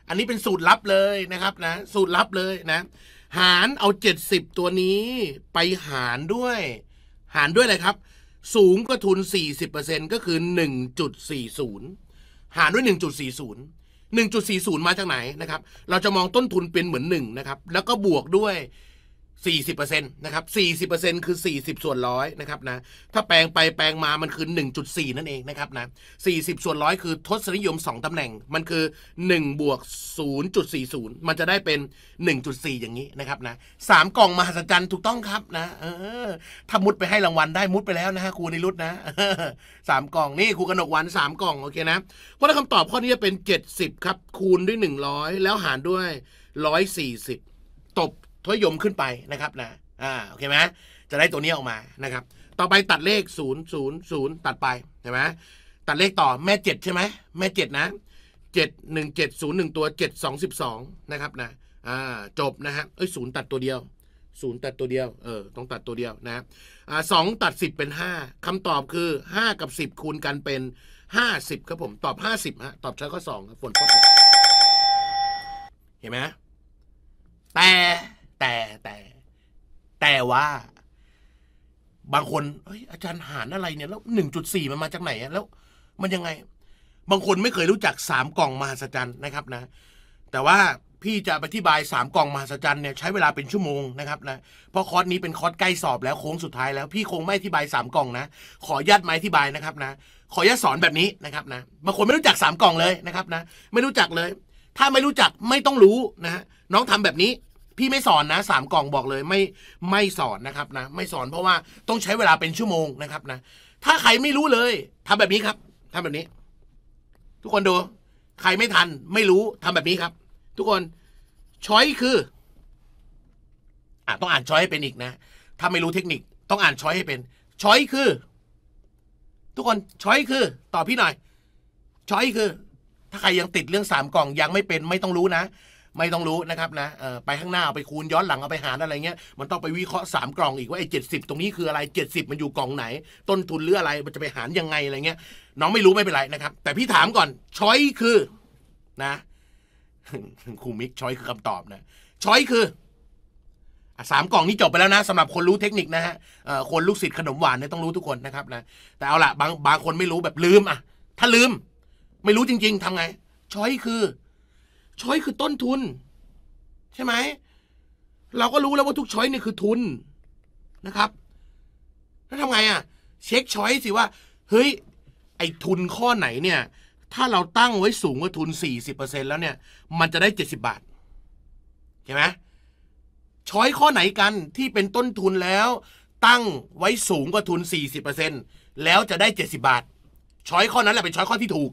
อันนี้เป็นสูตรลับเลยนะครับนะสูตรลับเลยนะ หารเอาเจ็ดสิบตัวนี้ไปหารด้วย หารด้วยอะไรครับ สูงก็ทุนสสี่ิบเเปอร์ซ็นก็คือหนึ่่งจุดสีศูนย์หารด้วยหหนนนึึ่่่งงจจุุดดสสีีศูย์่ศูนย์มาจากไหนนะครับเราจะมองต้นทุนเป็นเหมือนหนึ่งนะครับ แล้วก็บวกด้วย40%นะครับ40%คือ 40 ส่วนร้อยนะครับนะ ถ้าแปลงไปแปลงมามันคือ 1.4 นั่นเองนะครับนะ40 ส่วนร้อยคือทศนิยม 2 ตำแหน่ง มันคือ 1 บวก 0.40 มันจะได้เป็น 1.4 อย่างนี้นะครับนะสามกล่องมหัศจรรย์ถูกต้องครับนะเออถ้ามุดไปให้รางวัลได้มุดไปแล้วนะฮะครูนิรุตนะสามกล่องนี่ครูกนกวันสามกล่องโอเคนะ เพราะคำตอบข้อนี้จะเป็น 70ครับคูณด้วย 100 แล้วหารด้วย 140ทวยยมขึ้นไปนะครับนะ อ่า โอเคไหมจะได้ตัวนี้ออกมานะครับ ต่อไปตัดเลข 0 0 0ตัดไปใช่ไหมตัดเลขต่อแม่ 7 ใช่ไหม แม่ 7 นะ7 1 7 0 1ตัว7 2อ2นะครับนะ อ่า จบนะฮะ เอ้ยศูนย์ตัดตัวเดียว ศูนย์ตัดตัวเดียว เออ ต้องตัดตัวเดียวนะอ่าสองตัด 10 เป็น 5คำตอบคือ 5 กับ 10 คูณกันเป็น 50 ครับผม ตอบ 50ฮะ ตอบใช้ข้อ2ครับฝนตกเห็นไหม แต่แต่แต่แต่ว่าบางคนเฮ้ยอาจารย์หารอะไรเนี่ยแล้วหนึ่งจุดสี่มันมาจากไหนแล้วมันยังไง บางคนไม่เคยรู้จักสามกล่องมหัสจรรย์นะครับนะ แต่ว่าพี่จะอธิบายสามกล่องมหัสจรรย์เนี่ยใช้เวลาเป็นชั่วโมงนะครับนะเพราะคอร์สนี้เป็นคอร์สใกล้สอบแล้วโค้งสุดท้ายแล้ว พี่คงไม่อธิบายสามกล่องนะ ขอญาตไม่อธิบายนะครับนะ ขอญาตสอนแบบนี้นะครับนะบางคนไม่รู้จักสามกล่องเลยนะครับนะไม่รู้จักเลย ถ้าไม่รู้จักไม่ต้องรู้นะะน้องทำแบบนี้พี่ไม่สอนนะสามกล่องบอกเลย ไม่ไม่สอนนะครับ นะ ไม่สอนเพราะว่าต้องใช้เวลาเป็นชั่วโมงนะครับนะถ้าใครไม่รู้เลย ทำแบบนี้ครับ ทำแบบนี้ ทุกคนดู ใครไม่ทัน ไม่รู้ทำแบบนี้ครับ ทุกคนช้อยคืออ่าต้องอ่านช้อยให้เป็นอีกนะถ้าไม่รู้เทคนิค ต้องอ่านช้อยให้เป็นช้อยคือ ทุกคนช้อยคือตอบพี่หน่อยช้อยคือ ถ้าใครยังติดเรื่องสามกล่อง ยังไม่เป็น ไม่ต้องรู้นะไม่ต้องรู้ นะครับนะไปข้างหน้าเอาไปคูณย้อนหลังเอาไปหารอะไรเงี้ยมันต้องไปวิเคราะห์3กล่อง อีกว่าไอ้เจ็ตรงนี้คืออะไร70มันอยู่กล่องไหน ต้นทุนหรืออะไร มันจะไปหารยังไงอะไรเงี้ยน้องไม่รู้ไม่เป็นไรนะครับแต่พี่ถามก่อนช้อยคือ นะครูมิกช้อยคือคำตอบนะช้อยคือสามกล่องนี้จบไปแล้วนะสำหรับคนรู้เทคนิคนะฮะคนลูกศิษย์ขนมหวานเนี่ยต้องรู้ทุกคนนะครับนะแต่เอาละบางบางคนไม่รู้แบบลืมอ่ะถ้าลืม ไม่รู้จริง ๆ ทำไงช้อยคือช้อยคือต้นทุน ใช่ไหม เราก็รู้แล้วว่าทุกช้อยนี่คือทุนนะครับ แล้วทำไงอะ่ะ เช็คช้อยสิว่า เฮ้ยไอ้ทุนข้อไหนเนี่ย ถ้าเราตั้งไว้สูงกว่าทุนสสี่ิบเเปอร์ซ็นแล้วเนี่ยมันจะได้เจ็ดสิบาทใช่ไหมช้อยข้อไหนกันที่เป็นต้นทุนแล้ว ตั้งไว้สูงกว่าทุนสสี่ิบเเปอร์ซ40%แล้วจะได้เจ็สิบาทช้อยข้อนั้นแหละเป็นช้อยข้อที่ถูก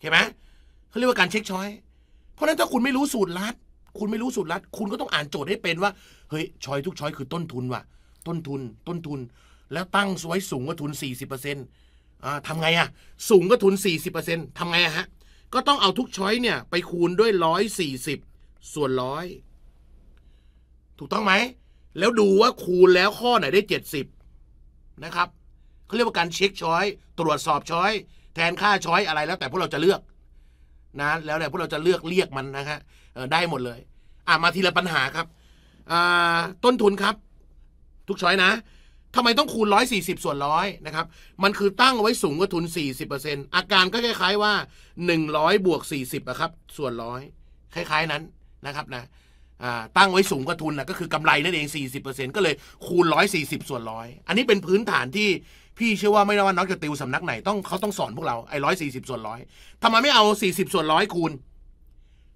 เข้าไหมเขาเรียกว่าการเช็คช้อยเพราะนั้นถ้าคุณไม่รู้สูตรลัด คุณไม่รู้สูตรลัด คุณก็ต้องอ่านโจทย์ให้เป็นว่าเฮ้ยชอยทุกชอย คือต้นทุนว่ะต้นทุน ต้นทุน แล้วตั้งสวยสูงก็ทุน 40%อร์เซ็นต์ทำไงอะสูงก็ทุน 40%ทำไงอะฮะก็ต้องเอาทุกช้อยเนี่ยไปคูณด้วย140 ส่วนร้อยถูกต้องไหมแล้วดูว่าคูณแล้วข้อไหนได้70นะครับเขาเรียกว่าการเช็คช้อย ตรวจสอบช้อย แทนค่าช้อยอะไรแล้ว แต่พวกเราจะเลือกนะแล้วแต่พวกเราจะเลือกเรียกมันนะฮะได้หมดเลยอ่ะมาทีละปัญหาครับ ต้นทุนครับ ทุกช้อยนะทำไมต้องคูณ้อยสี่สสิบ่วนร้อยนะครับ มันคือตั้งไว้สูงกว่าทุนสสี่ิเปอร์เซ็นอาการก็คล้ายๆว่าหนึ่งร้อยบวกสีิบอะครับส่วนร้อยคล้ายๆนั้นนะครับนะตั้งไว้สูงกว่าทุนนะก็คือกำไรนั่นเอง 40%ก็เลยคูณ 140 ส่วนร้อยอันนี้เป็นพื้นฐานที่พี่เชื่อว่าไม่ว่าน้องจะติวสำนักไหน ต้องเขาต้องสอนพวกเราไอ้ร้อยสี่สิบส่วนร้อยทำไมไม่เอาสี่สิบส่วนร้อยคูณ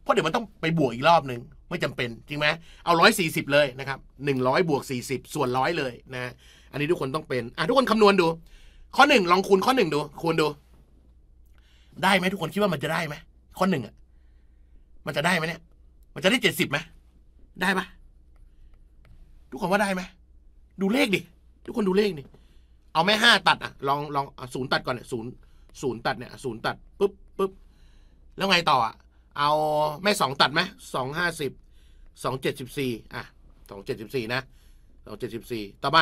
เพราะเดี๋ยวมันต้องไปบวกอีกรอบหนึ่งไม่จำเป็นจริงไหมเอาร้อยสี่สิบเลยนะครับหนึ่งร้อยบวกสี่สิบส่วนร้อยเลยนะอันนี้ทุกคนต้องเป็น อ่ะทุกคนคำนวณดู ข้อหนึ่งลองคูณข้อหนึ่งดูคูณดู ได้ไหมทุกคนคิดว่ามันจะได้ไหมข้อหนึ่งอ่ะมันจะได้ไหมเนี่ยมันจะได้เจ็ดสิบไหมได้ปะทุกคนว่าได้ไหมดูเลขดิทุกคนดูเลขดิเอาแม่ห้าตัดอ่ะลองลองศูนย์ตัดก่อนเนี่ยศูนย์ศูนย์ตัดเนี่ยศูนย์ตัดปุ๊บปุ๊บแล้วไงต่ออ่ะเอาแม่สองตัดไหมสองห้าสิบสองเจ็ดสิบสี่อ่ะสองเจ็ดสิบสี่นะสองเจ็ดสิบสี่ต่อไป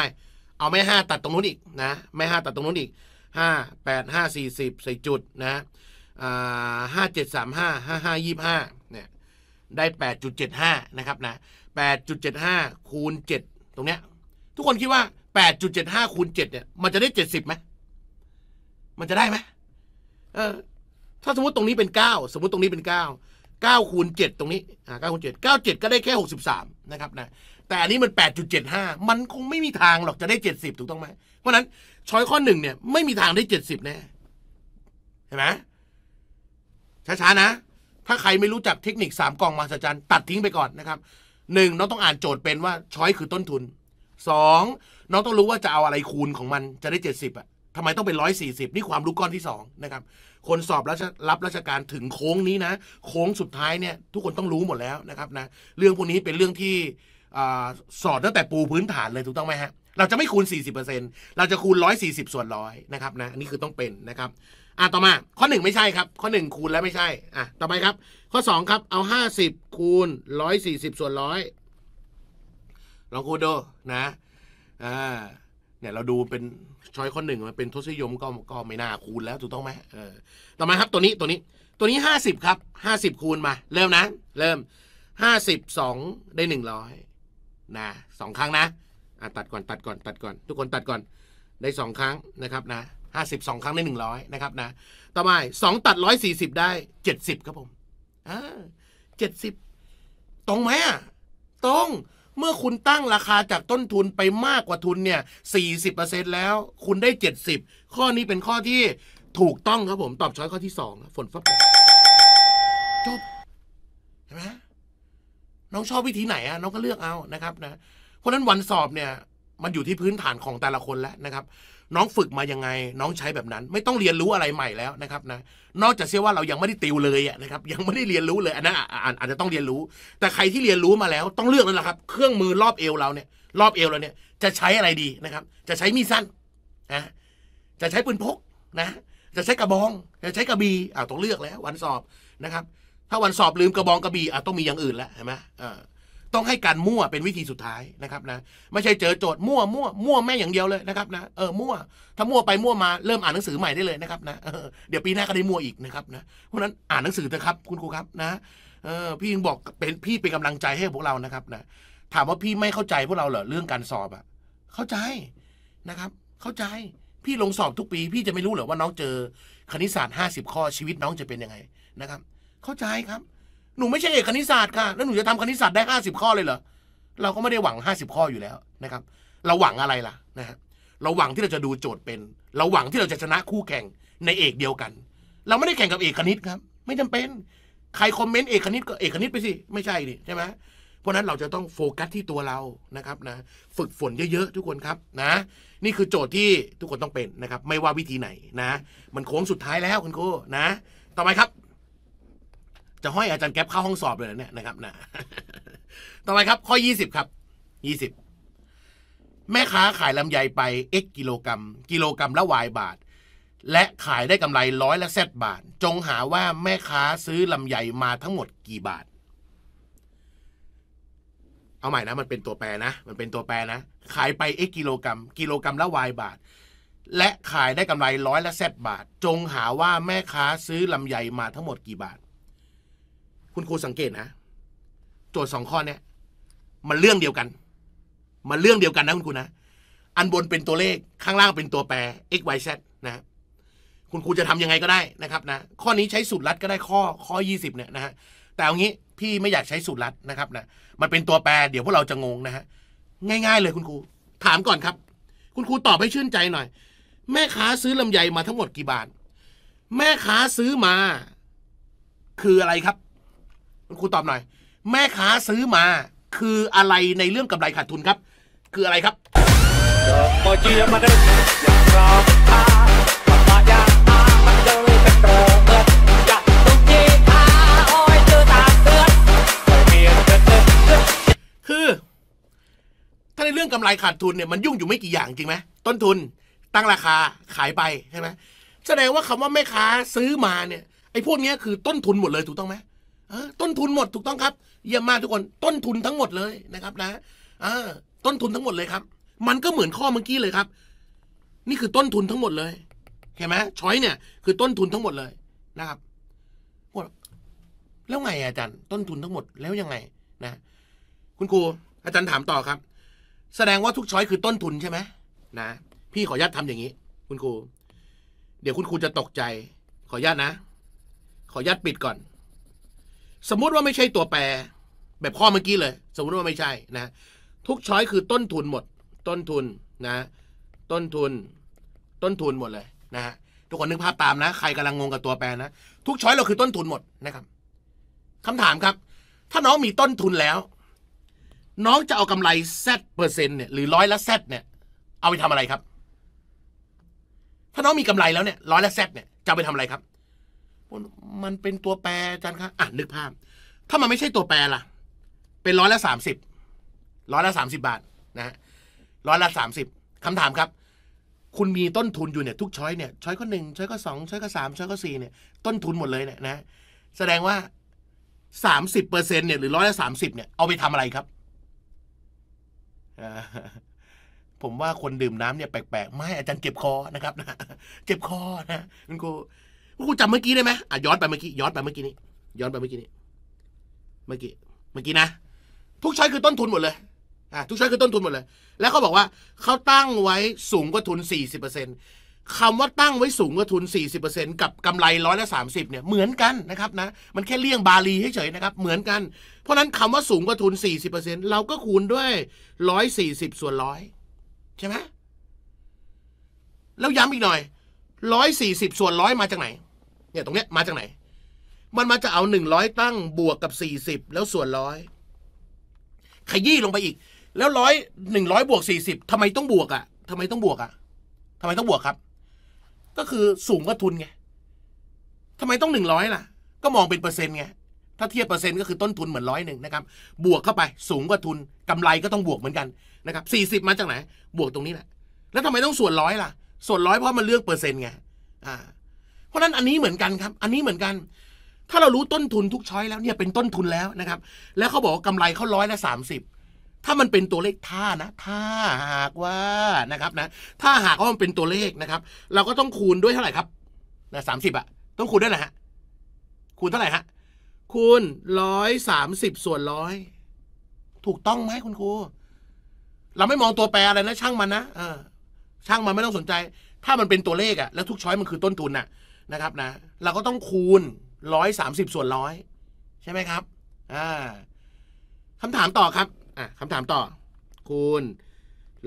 เอาแม่ห้าตัดตรงนู้นอีกนะแม่ห้าตัดตรงนู้นอีกห้าแปดห้าสี่สิบใส่จุดนะห้าเจ็ดสามห้าห้าห้ายี่ห้าเนี่ยได้แปดจุดเจ็ดห้านะครับนะแปดจุดเจ็ดห้าคูณเจ็ดตรงเนี้ยทุกคนคิดว่าแปดจุดเจ็ดห้าคูณเจ็ดเนี่ยมันจะได้เจ็ดสิบไหมมันจะได้ไหมเออถ้าสมมติตรงนี้เป็นเก้าสมมติตรงนี้เป็นเก้าเก้าคูณเจ็ดตรงนี้อ่าเก้าคูณเจ็ดเก้าเจ็ดก็ได้แค่หกสิบสามนะครับนะแต่อันนี้มันแปดจุดเจ็ดห้ามันคงไม่มีทางหรอกจะได้เจ็ดสิบถูกต้องไหมเพราะนั้นช้อยข้อหนึ่งเนี่ย ไม่มีทางได้เจ็ดสิบแน่เห็นไหมช้าๆนะถ้าใครไม่รู้จักเทคนิคสามกองมาสจันตัดทิ้งไปก่อนนะครับหนึ่งน้องต้องอ่านโจทย์เป็นว่าช้อยคือต้นทุนสองน้องต้องรู้ว่าจะเอาอะไรคูณของมันจะได้เจ็ดสิบอ่ะทำไมต้องเป็นร้อยสี่สิบนี่ความรู้ก้อนที่สองนะครับคนสอบรับราชการถึงโค้งนี้นะโค้งสุดท้ายเนี่ยทุกคนต้องรู้หมดแล้วนะครับนะเรื่องพวกนี้เป็นเรื่องที่สอนตั้งแต่ปูพื้นฐานเลยถูกต้องไหมฮะเราจะไม่คูณ 40%เราจะคูณ 140 ส่วนร้อยนะครับนะนี่คือต้องเป็นนะครับอ่ะต่อมาข้อ 1 ไม่ใช่ครับข้อ 1 คูณแล้วไม่ใช่อ่ะต่อไปครับ ข้อ2ครับเอา50คูณ140ส่วนร้อยลองคูดดูนะ อ่า เนี่ยเราดูเป็นช้อยข้อหนึ่งมันเป็นทศนิยมก็ก็ไม่น่าคูณแล้วถูกต้องไหมเออต่อมาครับตัวนี้ตัวนี้ ตัวนี้ห้าสิบครับห้าสิบคูณมา เริ่มนะ เริ่มห้าสิบสองได้หนึ่งร้อยนะสองครั้งนะอ่าตัดก่อนตัดก่อนตัดก่อน ทุกคนตัดก่อนได้สองครั้งนะครับนะห้าสิบสองครั้งได้หนึ่งร้อยนะครับ นะ ต่อมาสองตัดร้อยสี่สิบได้เจ็ดสิบครับผมอ่าเจ็ดสิบตรงไหมอ่ะตรงเมื่อคุณตั้งราคาจากต้นทุนไปมากกว่าทุนเนี่ย 40%แล้วคุณได้ 70 ข้อนี้เป็นข้อที่ถูกต้องครับผม ตอบช้อยข้อที่ 2 ฝนฟ้าจบเห็นไหมน้องชอบวิธีไหนอะน้องก็เลือกเอานะครับนะเพราะนั้นวันสอบเนี่ย มันอยู่ที่พื้นฐานของแต่ละคนแล้วนะครับน้องฝึกมายังไง น้องใช้แบบนั้น ไม่ต้องเรียนรู้อะไรใหม่แล้วนะครับนะนอกจากเสียว่าเรายังไม่ได้ติวเลยนะครับยังไม่ได้เรียนรู้เลยอันนั้นอาจจะต้องเรียนรู้ แต่ใครที่เรียนรู้มาแล้วต้องเลือกแล้วละครับ เครื่องมือรอบเอวเราเนี่ยรอบเอวเราเนี่ย จะใช้อะไรดีนะครับ จะใช้มีดสั้นนะจะใช้ปืนพกนะ จะใช้กระบองจะใช้กระบี่อ่าต้องเลือกแล้ว วันสอบนะครับ ถ้าวันสอบลืมกระบองกระบี่อ่าต้องมีอย่างอื่นแล้วเห็นไหมอ่าต้องให้การมั่วเป็นวิธีสุดท้ายนะครับ นะไม่ใช่เจอโจทย์มั่วมั่วมั่วแม่อย่างเดียวเลยนะครับนะเออมั่วถ้ามั่วไปมั่วมาเริ่มอ่านหนังสือใหม่ได้เลยนะครับนะเออเดี๋ยวปีหน้าก็ได้มั่วอีกนะครับนะเพราะนั้นอ่านหนังสือเถอะครับ คุณครูครับนะเออพี่ยังบอกเป็นพี่เป็นกำลังใจให้พวกเรานะครับนะถามว่าพี่ไม่เข้าใจพวกเราเหรอเรื่องการสอบอะเข้าใจนะครับ เข้าใจ พี่ลงสอบทุกปี พี่จะไม่รู้เหรอว่าน้องเจอ คณิตศาสตร์ห้าสิบข้อชีวิตน้องจะเป็นยังไงนะครับ เข้าใจครับหนูไม่ใช่เอกคณิตศาสตร์ค่ะ แล้วหนูจะทำคณิตศาสตร์ได้ 50 ข้อเลยเหรอ เราก็ไม่ได้หวัง 50 ข้ออยู่แล้วนะครับ เราหวังอะไรล่ะนะฮะเราหวังที่เราจะดูโจทย์เป็น เราหวังที่เราจะชนะคู่แข่งในเอกเดียวกัน เราไม่ได้แข่งกับเอกคณิตครับ ไม่จำเป็น ใครคอมเมนต์เอกคณิตก็เอกคณิตไปสิ ไม่ใช่ดิใช่ไหมเพราะนั้นเราจะต้องโฟกัสที่ตัวเรานะครับนะ ฝึกฝนเยอะๆทุกคนครับนะ นี่คือโจทย์ที่ทุกคนต้องเป็นนะครับ ไม่ว่าวิธีไหนนะ มันโค้งสุดท้ายแล้วคุณครูนะ ต่อไปครับจะห้อยอาจารย์แก๊ปเข้าห้องสอบเลยเนี่ยนะครับนะต่อไปครับ ข้อยี่สิบครับยี่สิบแม่ค้าขายลำไยไป x กิโลกรัม กิโลกรัมละวายบาท และขายได้กำไรร้อยละแซดบาท จงหาว่าแม่ค้าซื้อลำไยมาทั้งหมดกี่บาทเอาใหม่นะมันเป็นตัวแปรนะมันเป็นตัวแปรนะขายไป x กิโลกรัม กิโลกรัมละวายบาท และขายได้กำไรร้อยละแซดบาท จงหาว่าแม่ค้าซื้อลำไยมาทั้งหมดกี่บาทคุณครูสังเกตนะ โจทย์สองข้อเนี่ยมันเรื่องเดียวกัน มันเรื่องเดียวกันนะคุณครูนะ อันบนเป็นตัวเลข ข้างล่างเป็นตัวแปร x y z นะ คุณครูจะทำยังไงก็ได้นะครับ นะ ข้อนี้ใช้สูตรลัดก็ได้ข้อ ข้อ20เนี่ยนะฮะ แต่เอางี้พี่ไม่อยากใช้สูตรลัดนะครับนะ มันเป็นตัวแปร เดี๋ยวพวกเราจะงงนะฮะ ง่าย ๆ เลยคุณครู ถามก่อนครับ คุณครูตอบให้ชื่นใจหน่อย แม่ค้าซื้อลำไยมาทั้งหมดกี่บาท แม่ค้าซื้อมา คืออะไรครับคุณรูตอบหน่อย แม่ค้าซื้อมาคืออะไรในเรื่องกำไรขาดทุนครับ คืออะไรครับคือ ถ้าในเรื่องกำไรขาดทุนเนี่ยมันยุ่งอยู่ไม่กี่อย่างจริงไหม ต้นทุนตั้งราคาขายไปใช่ไหมแสดงว่าคำว่าแม่ค้าซื้อมาเนี่ยไอ้พวกนี้คือต้นทุนหมดเลยถูกต้องไหมต้นทุนหมดถูกต้องครับเยี่ยมมากทุกคน ต้นทุนทั้งหมดเลยนะครับนะต้นทุนทั้งหมดเลยครับ มันก็เหมือนข้อเมื่อกี้เลยครับ นี่คือต้นทุนทั้งหมดเลยเห็นไหมช้อยเนี่ยคือต้นทุนทั้งหมดเลยนะครับแล้วไงอาจารย์ต้นทุนทั้งหมดแล้วยังไงนะ คุณครูอาจารย์ถามต่อครับ แสดงว่าทุกช้อยคือต้นทุนใช่ไหมนะพี่ขออนุญาตทำอย่างนี้ คุณครูเดี๋ยวคุณครูจะตกใจ ขออนุญาตนะ ขออนุญาตปิดก่อนสมมุติว่าไม่ใช่ตัวแปร แบบข้อเมื่อกี้เลยสมมุติว่าไม่ใช่นะ ทุกช้อยคือต้นทุนหมด ต้นทุนนะ ต้นทุน ต้นทุนหมดเลยนะฮะ ทุกคนนึกภาพตามนะใครกำลังงงกับตัวแปรนะทุกช้อยเราคือต้นทุนหมดนะครับ คำถามครับ ถ้าน้องมีต้นทุนแล้ว น้องจะเอากำไรแซดเปอร์เซ็นต์เนี่ยหรือร้อยละแซดเนี่ย เอาไปทำอะไรครับ ถ้าน้องมีกำไรแล้วเนี่ยร้อยละแซดเนี่ยจะไปทำอะไรครับมันเป็นตัวแปรจันครับอ่ะนึกภาพ ถ้ามันไม่ใช่ตัวแปรล่ะ เป็นร้อยละสามสิบร้อยละสามสิบาทนะร้อยละสามสิบคำถามครับ คุณมีต้นทุนอยู่เนี่ยทุกช้อยเนี่ยช้อยก็หนึ่งช้อยก็สองช้อยก็สามช้อยก็สี่เนี่ยต้นทุนหมดเลยเนี่ยนะแสดงว่าสามสิบเปอร์เซ็นเนี่ยหรือร้อยละสามสิบเนี่ยเอาไปทำอะไรครับผมว่าคนดื่มน้ำเนี่ยแปลกๆไม่อาจารย์เจ็บคอนะครับ นะเจ็บคอนะคุณครูกูจำเมื่อกี้ได้ไหมอ่ะย้อนไปเมื่อกี้ย้อนไปเมื่อกี้นี้ย้อนไปเมื่อกี้นี้เมื่อกี้เมื่อกี้นะทุกใช้คือต้นทุนหมดเลยอ่ะทุกใช้คือต้นทุนหมดเลย แล้วเขาบอกว่าเขาตั้งไว้สูงกว่าทุนสสี่ิบเเปอร์ซ็นต์คำว่าตั้งไว้สูงกว่าทุนสสี่ิบเเปอร์ซ็นต์กับกำไรร้อยละสสามิบเนี่ยเหมือนกันนะครับ นะ มันแค่เลี่ยงบาลีเฉยๆนะครับเหมือนกัน เพราะนั้นคำว่าสูงกว่าทุนสสี่ิบเปอร์์เเซ็นตราก็คูณด้วยร้อยสี่สสิบ่วนร้อยใช่ไหมแล้วย้ำอีกหน่อยร้อยสี่สิบส่วนร้อยมาจากไหนเนี่ยตรงเนี้ยมาจากไหน มันมาจะเอาหนึ่งร้อยตั้งบวกกับสี่สิบแล้วส่วนร้อยขยี้ลงไปอีก แล้วร้อยหนึ่งร้อยบวกสี่สิบทำไมต้องบวกอะ่ะทำไมต้องบวกอะ่ะทำไมต้องบวกครับ ก็คือสูงกว่าทุนไงทำไมต้องหนึ่งร้อยล่ะ ก็มองเป็นเปอร์เซ็นต์ไงถ้าเทียบเปอร์เซ็นต์ก็คือต้นทุนเหมือนร้อยหนึ่งนะครับบวกเข้าไป สูงกว่าทุน กำไรก็ต้องบวกเหมือนกันนะครับสี่สิบมาจากไหน บวกตรงนี้แหละแล้วทำไมต้องส่วนร้อยล่ะส่วนร้อยเพราะมันเลือกเปอร์เซ็นต์ไงอ่าเพราะนั้นอันนี้เหมือนกันครับ อันนี้เหมือนกัน ถ้าเรารู้ต้นทุนทุกช้อยแล้ว เนี่ยเป็นต้นทุนแล้วนะครับ แล้วเขาบอกว่ากำไรเขาร้อยละสามสิบถ้ามันเป็นตัวเลขท่านะถ้าหากว่านะครับ นะถ้าหากว่ามันเป็นตัวเลขนะครับ เราก็ต้องคูณด้วยเท่าไหร่ครับนะสามสิบอะต้องคูณด้วยนะฮะคูณเท่าไหร่ฮะคูณร้อยสามสิบส่วนร้อยถูกต้องไหมคุณครูเราไม่มองตัวแปรอะไรนะ ช่างมันนะเออช่างมันไม่ต้องสนใจ ถ้ามันเป็นตัวเลขอะแล้วทุกช้อยมันคือต้นทุนอะนะครับนะเราก็ต้องคูณ้อยสามสสิบ่วนร้อยใช่ไหมครับอ่าคำถามต่อครับ อ่ะคำถามต่อ คู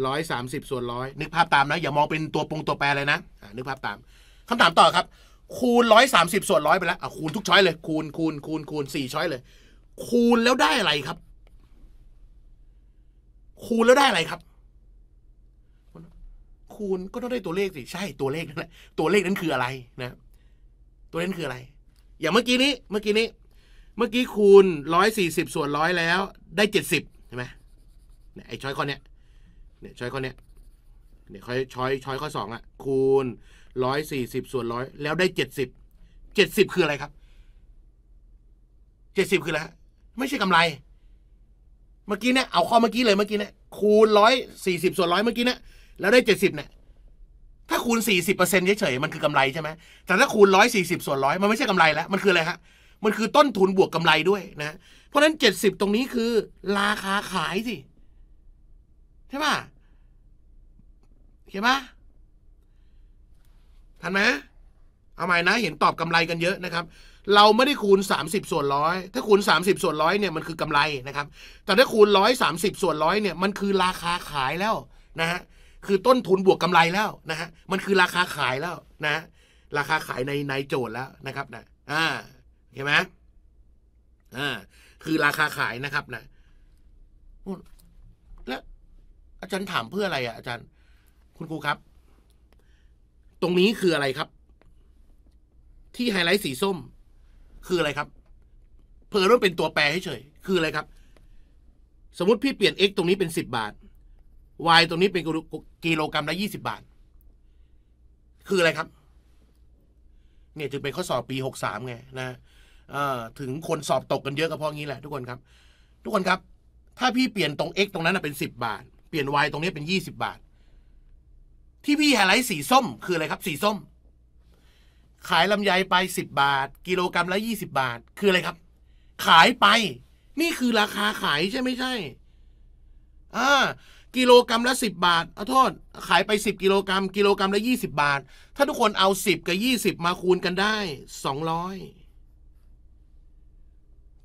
ณ้อยสามสสิบ่วนร้อยนึกภาพตามนะอย่ามองเป็นตัวปรงตัวแปรเลยนะอ่านึกภาพตามคำถามต่อครับ คูณ้อยสาสสิบ่วนร้อยไปแล้วอ่ะคูณทุกช้อยเลย คูณคูณคูณคูณ่ช้อยเลย คูณแล้วได้อะไรครับ คูณแล้วได้อะไรครับ คูณก็ต้องได้ตัวเลขสิใช่ตัวเลขนั่นแหละตัวเลขนั้นคืออะไรนะตัวเลนคืออะไร อย่างเมื่อกี้นี้ เมื่อกี้นี้ เมื่อกี้คูณร้อยสี่สิบส่วนร้อยแล้ว ได้เจ็ดสิบใช่ไหมเนี่ยไอ้ช้อยข้อเนี้ยเนี่ยช้อยข้อเนี้ยเนี่ยค่อยช้อยช้อยข้อสองอะคูณร้อยสี่สิบส่วนร้อยแล้วได้เจ็ดสิบ เจ็ดสิบคืออะไรครับ เจ็ดสิบคืออะไรไม่ใช่กำไร เมื่อกี้เนี่ยเอาข้อเมื่อกี้เลย เมื่อกี้เนี่ย คูณร้อยสี่สิบส่วนร้อยเมื่อกี้เนี่ยแล้วได้เจ็ดสิบเนี่ยถ้าคูณ 40%เฉยๆมันคือกำไรใช่ไหม แต่ถ้าคูณ140 ส่วนร้อยมันไม่ใช่กำไรแล้วมันคืออะไรฮะมันคือต้นทุนบวกกำไรด้วยนะ เพราะนั้น 70 ตรงนี้คือราคาขายสิใช่ป่ะเข้าป่ะทันไหม เอาใหม่นะ เห็นตอบกำไรกันเยอะนะครับ เราไม่ได้คูณ 30 ส่วนร้อย ถ้าคูณ 30 ส่วนร้อยเนี่ยมันคือกำไรนะครับ แต่ถ้าคูณ130 ส่วนร้อยเนี่ยมันคือราคาขายแล้ว นะฮะคือต้นทุนบวกกำไรแล้วนะฮะ มันคือราคาขายแล้วนะ ราคาขายในในโจทย์แล้วนะครับ นะ อ่าเห็นไหมอ่า คือราคาขายนะครับนะแล้ว อาจารย์ถามเพื่ออะไรอ่ะ อาจารย์ คุณครูครับ ตรงนี้คืออะไรครับ ที่ไฮไลท์สีส้ม คืออะไรครับ เพร์ิ่มเป็นตัวแปรให้เฉยคืออะไรครับ สมมติพี่เปลี่ยน x ตรงนี้เป็นสิบบาทวายตัวนี้เป็นกิโลกรัมละยี่สิบบาท คืออะไรครับ เนี่ยจึงเป็นข้อสอบปีหกสามไง นะถึงคนสอบตกกันเยอะก็เพราะงี้แหละ ทุกคนครับ ทุกคนครับ ถ้าพี่เปลี่ยนตรง x ตรงนั้นเป็นสิบบาท เปลี่ยน y ตรงนี้เป็นยี่สิบาท ที่พี่ไฮไลท์สีส้ม คือ อะไรครับ สีส้ม ขายลำไยไปสิบบาท กิโลกรรัมละยี่สิบาทคือ อะไรครับ ขายไป นี่คือราคาขายใช่ไม่ใช่ อ่ากิโลกรรัมละ10 บาทขอโทษ ขายไป 10 กิโลกรรมัม กิโลกรรัมละ20 บาท ถ้าทุกคนเอา 10 กับ 20 มาคูณกันได้200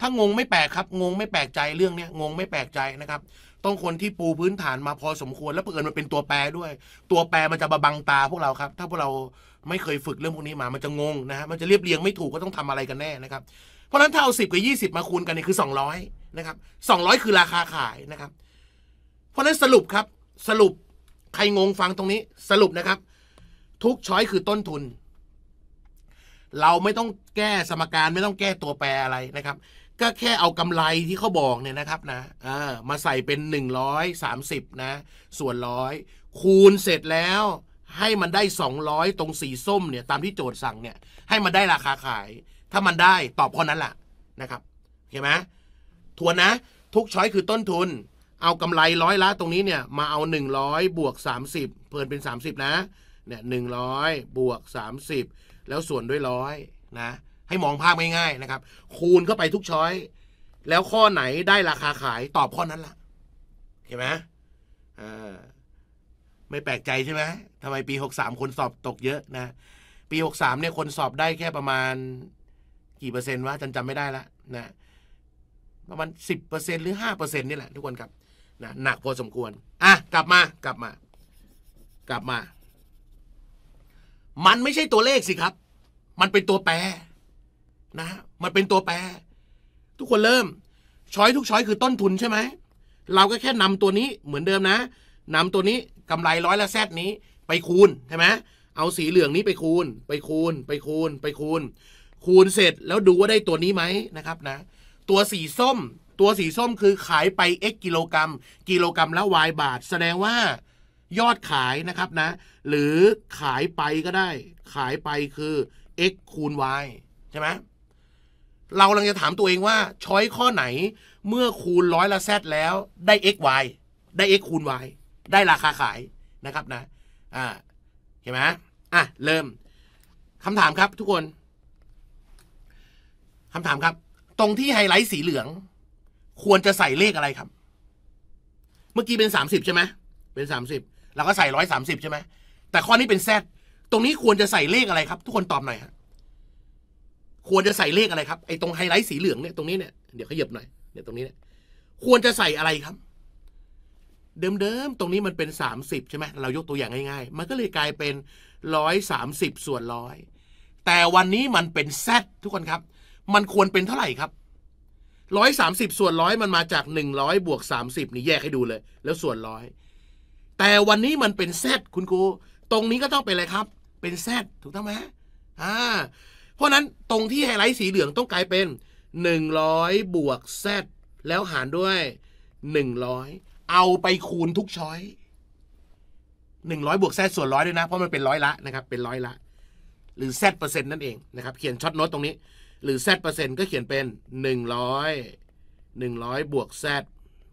ถ้า งงไม่แปลกครับ งงไม่แปลกใจเรื่องนี้ งงไม่แปลกใจนะครับ ต้องคนที่ปูพื้นฐานมาพอสมควรแล้วเผอิญมันเป็นตัวแปรด้วย ตัวแปรมันจะบะบังตาพวกเราครับ ถ้าพวกเราไม่เคยฝึกเรื่องพวกนี้มา มันจะงงนะฮะมันจะเรียบเรียงไม่ถูกก็ต้องทำอะไรกันแน่นะครับ เพราะฉะนั้นถ้าเอาสิบกับยี่สิบมาคูณกันนี่คือสองร้อยนะครับ สองร้อยคือราคาขายนะครับเพราะนั้นสรุปครับสรุปใครงงฟังตรงนี้ สรุปนะครับ ทุกช้อยคือต้นทุน เราไม่ต้องแก้สมการไม่ต้องแก้ตัวแปรอะไรนะครับ ก็แค่เอากำไรที่เขาบอกเนี่ยนะครับนะมาใส่เป็น 130นะ ส่วนร้อย คูณเสร็จแล้ว ให้มันได้ 200 ตรงสีส้มเนี่ย ตามที่โจทย์สั่งเนี่ยให้มันได้ราคาขาย ถ้ามันได้ตอบพอนั้นแหละนะครับเข้าไหมทวนนะ ทุกช้อยคือต้นทุนเอากำไรร้อยละตรงนี้เนี่ย มาเอา 100บวก30 เพิ่นเป็น 30 นะ เนี่ยหนึ่งร้อยบวก30 แล้วส่วนด้วยร้อยนะ ให้มองภาพง่ายๆนะครับ คูณเข้าไปทุกช้อย แล้วข้อไหนได้ราคาขายตอบข้อนั้นละ่ะเห็นไหมอ่าไม่แปลกใจใช่ไหมทำไมปี 63 คนสอบตกเยอะนะปี 63เนี่ยคนสอบได้แค่ประมาณ กี่เปอร์เซ็นต์วะจันจำไม่ได้ละนะ ประมาณ 10%หรือ5%นี่แหละทุกคนครับนะหนักพอสมควร อ่ะกลับมา กลับมา กลับมา มันไม่ใช่ตัวเลขสิครับ มันเป็นตัวแปรนะ มันเป็นตัวแปรทุกคนเริ่ม ช้อยทุกช้อยคือต้นทุนใช่ไหม เราก็แค่นำตัวนี้เหมือนเดิมนะ นำตัวนี้กำไรร้อยละแซดนี้ ไปคูณใช่ไหมเอาสีเหลืองนี้ไปคูณ ไปคูณ ไปคูณ ไปคูณ คูณเสร็จแล้วดูว่าได้ตัวนี้ไหมนะครับ นะ ตัวสีส้มตัวสีส้มคือขายไป x กิโลกรัม กิโลกรัมละ y บาท แสดงว่า ยอดขายนะครับนะ หรือขายไปก็ได้ ขายไปคือ x คูณ y ใช่ไหม เรากำลังจะถามตัวเองว่า ช้อยข้อไหนเมื่อคูณร้อยละแซแล้วได้ x y ได้ x คูณ y ได้ราคาขายนะครับนะอ่าเห็นไหมอ่ะ เริ่มคำถามครับทุกคน คำถามครับ ตรงที่ไฮไลท์สีเหลืองควรจะใส่เลขอะไรครับ เมื่อกี้เป็นสามสิบใช่ไหมเป็นสามสิบเราก็ใส่ร้อยสามสิบใช่ไหม แต่ข้อนี้เป็นแซด ตรงนี้ควรจะใส่เลขอะไรครับ ทุกคนตอบหน่อยฮะควรจะใส่เลขอะไรครับ ไอ้ตรงไฮไลท์สีเหลืองเนี่ยตรงนี้เนี่ย เดี๋ยวขยับหน่อยเนี่ยตรงนี้เนี่ย ควรจะใส่อะไรครับ เดิมๆ ตรงนี้มันเป็นสามสิบใช่ไหมเรายกตัวอย่างง่าย ๆ มันก็เลยกลายเป็นร้อยสามสิบส่วนร้อย แต่วันนี้มันเป็นแซดทุกคนครับ มันควรเป็นเท่าไหร่ครับร้อยสามสิบส่วนร้อยมันมาจากหนึ่งร้อยบวกสามสิบนี่แยกให้ดูเลย แล้วส่วนร้อย แต่วันนี้มันเป็นแซดคุณครูตรงนี้ก็ต้องเป็นอะไรครับ เป็นแซดถูกต้องไหมอ่าเพราะนั้นตรงที่ไฮไลท์สีเหลืองต้องกลายเป็นหนึ่งร้อยบวกแซดแล้วหารด้วยหนึ่งร้อยเอาไปคูณทุกช้อยหนึ่งร้อยบวกแซดส่วนร้อยด้วยนะ เพราะมันเป็นร้อยละนะครับ เป็นร้อยละ หรือแซดเปอร์เซ็นต์นั่นเองนะครับเขียนช็อตโน้ตตรงนี้หรือ z เปอร์เซ็นต์ก็เขียนเป็น 100 100บวก z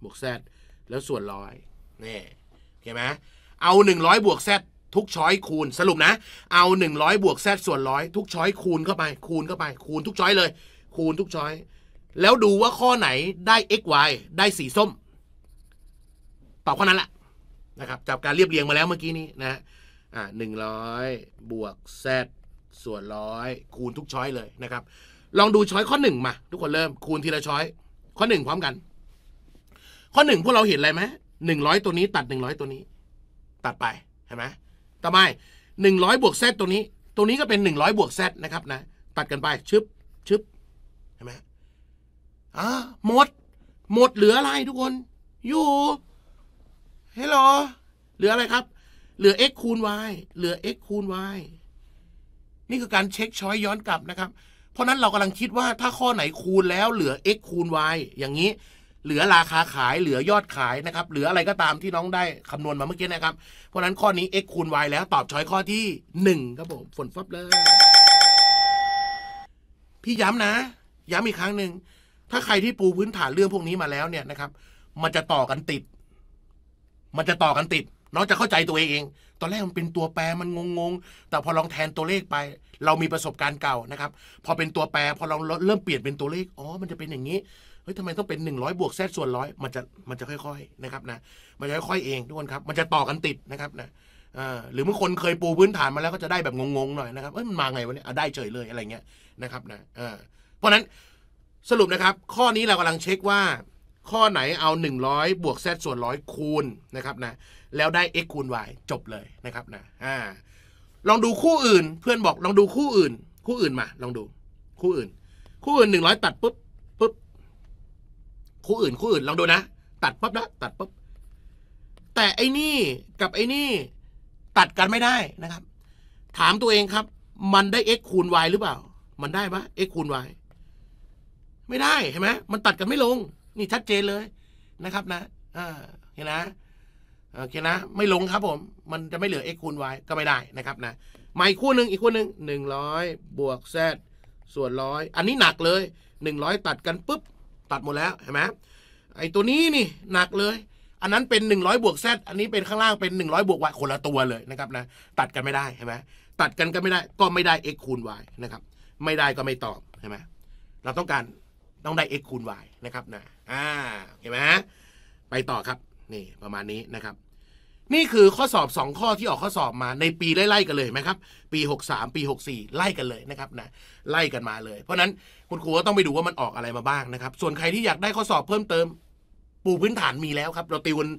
บวก z แล้วส่วนร้อยนี่เข้าไหมเอา 100บวก z ทุกช้อยคูณสรุปนะเอา 100บวก z ส่วนร้อยทุกช้อยคูณเข้าไป คูณเข้าไป คูณทุกช้อยเลย คูณทุกช้อยแล้วดูว่าข้อไหนได้ x y ได้สีส้มตอบข้อนั้นแหละนะครับจากการเรียบเรียงมาแล้วเมื่อกี้นี้นะอ่าหนึ่งร้อยบวก z ส่วนร้อยคูณทุกช้อยเลยนะครับลองดูช้อยข้อหนึ่งมา ทุกคน เริ่มคูณทีละช้อยข้อหนึ่งพร้อมกัน ข้อหนึ่งพวกเราเห็นอะไรไหมหนึ่งร้อยตัวนี้ ตัดหนึ่งร้อยตัวนี้ ตัดไปเห็นไหมต่อไปหนึ่งร้อยบวกเซตตัวนี้ ตัวนี้ก็เป็นหนึ่งร้อยบวกเซตนะครับนะ ตัดกันไป ชึบชึบเห็นไหมอ่าหมด หมดเหลืออะไรทุกคน อยู่เฮลโลเหลืออะไรครับ เหลือ x คูณ y เหลือ x คูณ y นี่คือการเช็คช้อยย้อนกลับนะครับเพราะนั้น เรากำลังคิดว่าถ้าข้อไหนคูณแล้วเหลือ x คูณ y อย่างนี้เหลือราคาขาย เหลือยอดขายนะครับ เหลืออะไรก็ตามที่น้องได้คำนวณมาเมื่อกี้นะครับ เพราะนั้นข้อนี้ x คูณ y แล้วตอบช้อยข้อที่1ครับผมฝนฟับเลยพี่ย้ำนะย้ำอีกครั้งหนึ่งถ้าใครที่ปูพื้นฐานเรื่องพวกนี้มาแล้วเนี่ยนะครับ มันจะต่อกันติด มันจะต่อกันติดน้องจะเข้าใจตัวเองเอง ตอนแรกมันเป็นตัวแปรมันงงๆ แต่พอลองแทนตัวเลขไป เรามีประสบการณ์เก่านะครับ พอเป็นตัวแปรพอลองเริ่มเปลี่ยนเป็นตัวเลข อ๋อ มันจะเป็นอย่างนี้ เฮ้ยทำไมต้องเป็น 100บวกแซดส่วนร้อยมันจะ มันจะค่อยๆนะครับนะ มันจะค่อย ๆ เองทุกคนครับ มันจะต่อกันติดนะครับนะหรือเมื่อคนเคยปูพื้นฐานมาแล้วก็จะได้แบบงงๆหน่อยนะครับเอ้ย มันมาไงวะเนี่ยได้เฉยเลยอะไรเงี้ยนะครับนะเพราะนั้นสรุปนะครับ ข้อนี้เรากำลังเช็คว่า ข้อไหนเอา 100บวกแซดส่วนร้อยคูณนะครับนะแล้วได้ x คูณ y จบเลยนะครับ นะอ่าลองดูคู่อื่นเพื่อนบอก ลองดูคู่อื่น คู่อื่นมา ลองดู คู่อื่น คู่อื่นหนึ่งร้อยตัด ปุ๊บ ปุ๊บ คู่อื่น คู่อื่น ลองดูนะ ตัดปุ๊บนะ ตัดปุ๊บ แต่ไอ้นี่กับไอ้นี่ ตัดกันไม่ได้นะครับ ถามตัวเองครับ มันได้ x คูณ y หรือเปล่า มันได้ปะ x คูณ y ไม่ได้เห็นไหมมันตัดกันไม่ลง นี่ ชัดเจนเลยนะครับนะเห็นนะโอเคนะไม่ลงครับผมมันจะไม่เหลือ x คูณ y ก็ไม่ได้นะครับนะมาอีกคู่หนึ่งอีกคู่หนึ่งหนึ่งร้อยบวก z ส่วนร้อยอันนี้หนักเลย 100 ตัดกันปุ๊บ ตัดหมดแล้วเห็นไหมไอตัวนี้นี่หนักเลย อันนั้นเป็น 100บวก z อันนี้เป็นข้างล่างเป็น 100บวก y คนละตัวเลยนะครับนะตัดกันไม่ได้เห็นไหมตัดกันก็ไม่ได้ก็ไม่ได้ x คูณ y นะครับไม่ได้ก็ไม่ตอบเห็นไหมเราต้องการต้องได้ x คูณ y นะครับนะอ่าเห็นไหมไปต่อครับนี่ประมาณนี้นะครับ นี่คือข้อสอบ 2 ข้อที่ออกข้อสอบมาในปีไล่ๆกันเลยไหมครับ ปี 63 ปี 64 ไล่กันเลยนะครับนะไล่กันมาเลย เพราะนั้นคุณครูก็ต้องไปดูว่ามันออกอะไรมาบ้างนะครับ ส่วนใครที่อยากได้ข้อสอบเพิ่มเติม ปูพื้นฐานมีแล้วครับเราติวัน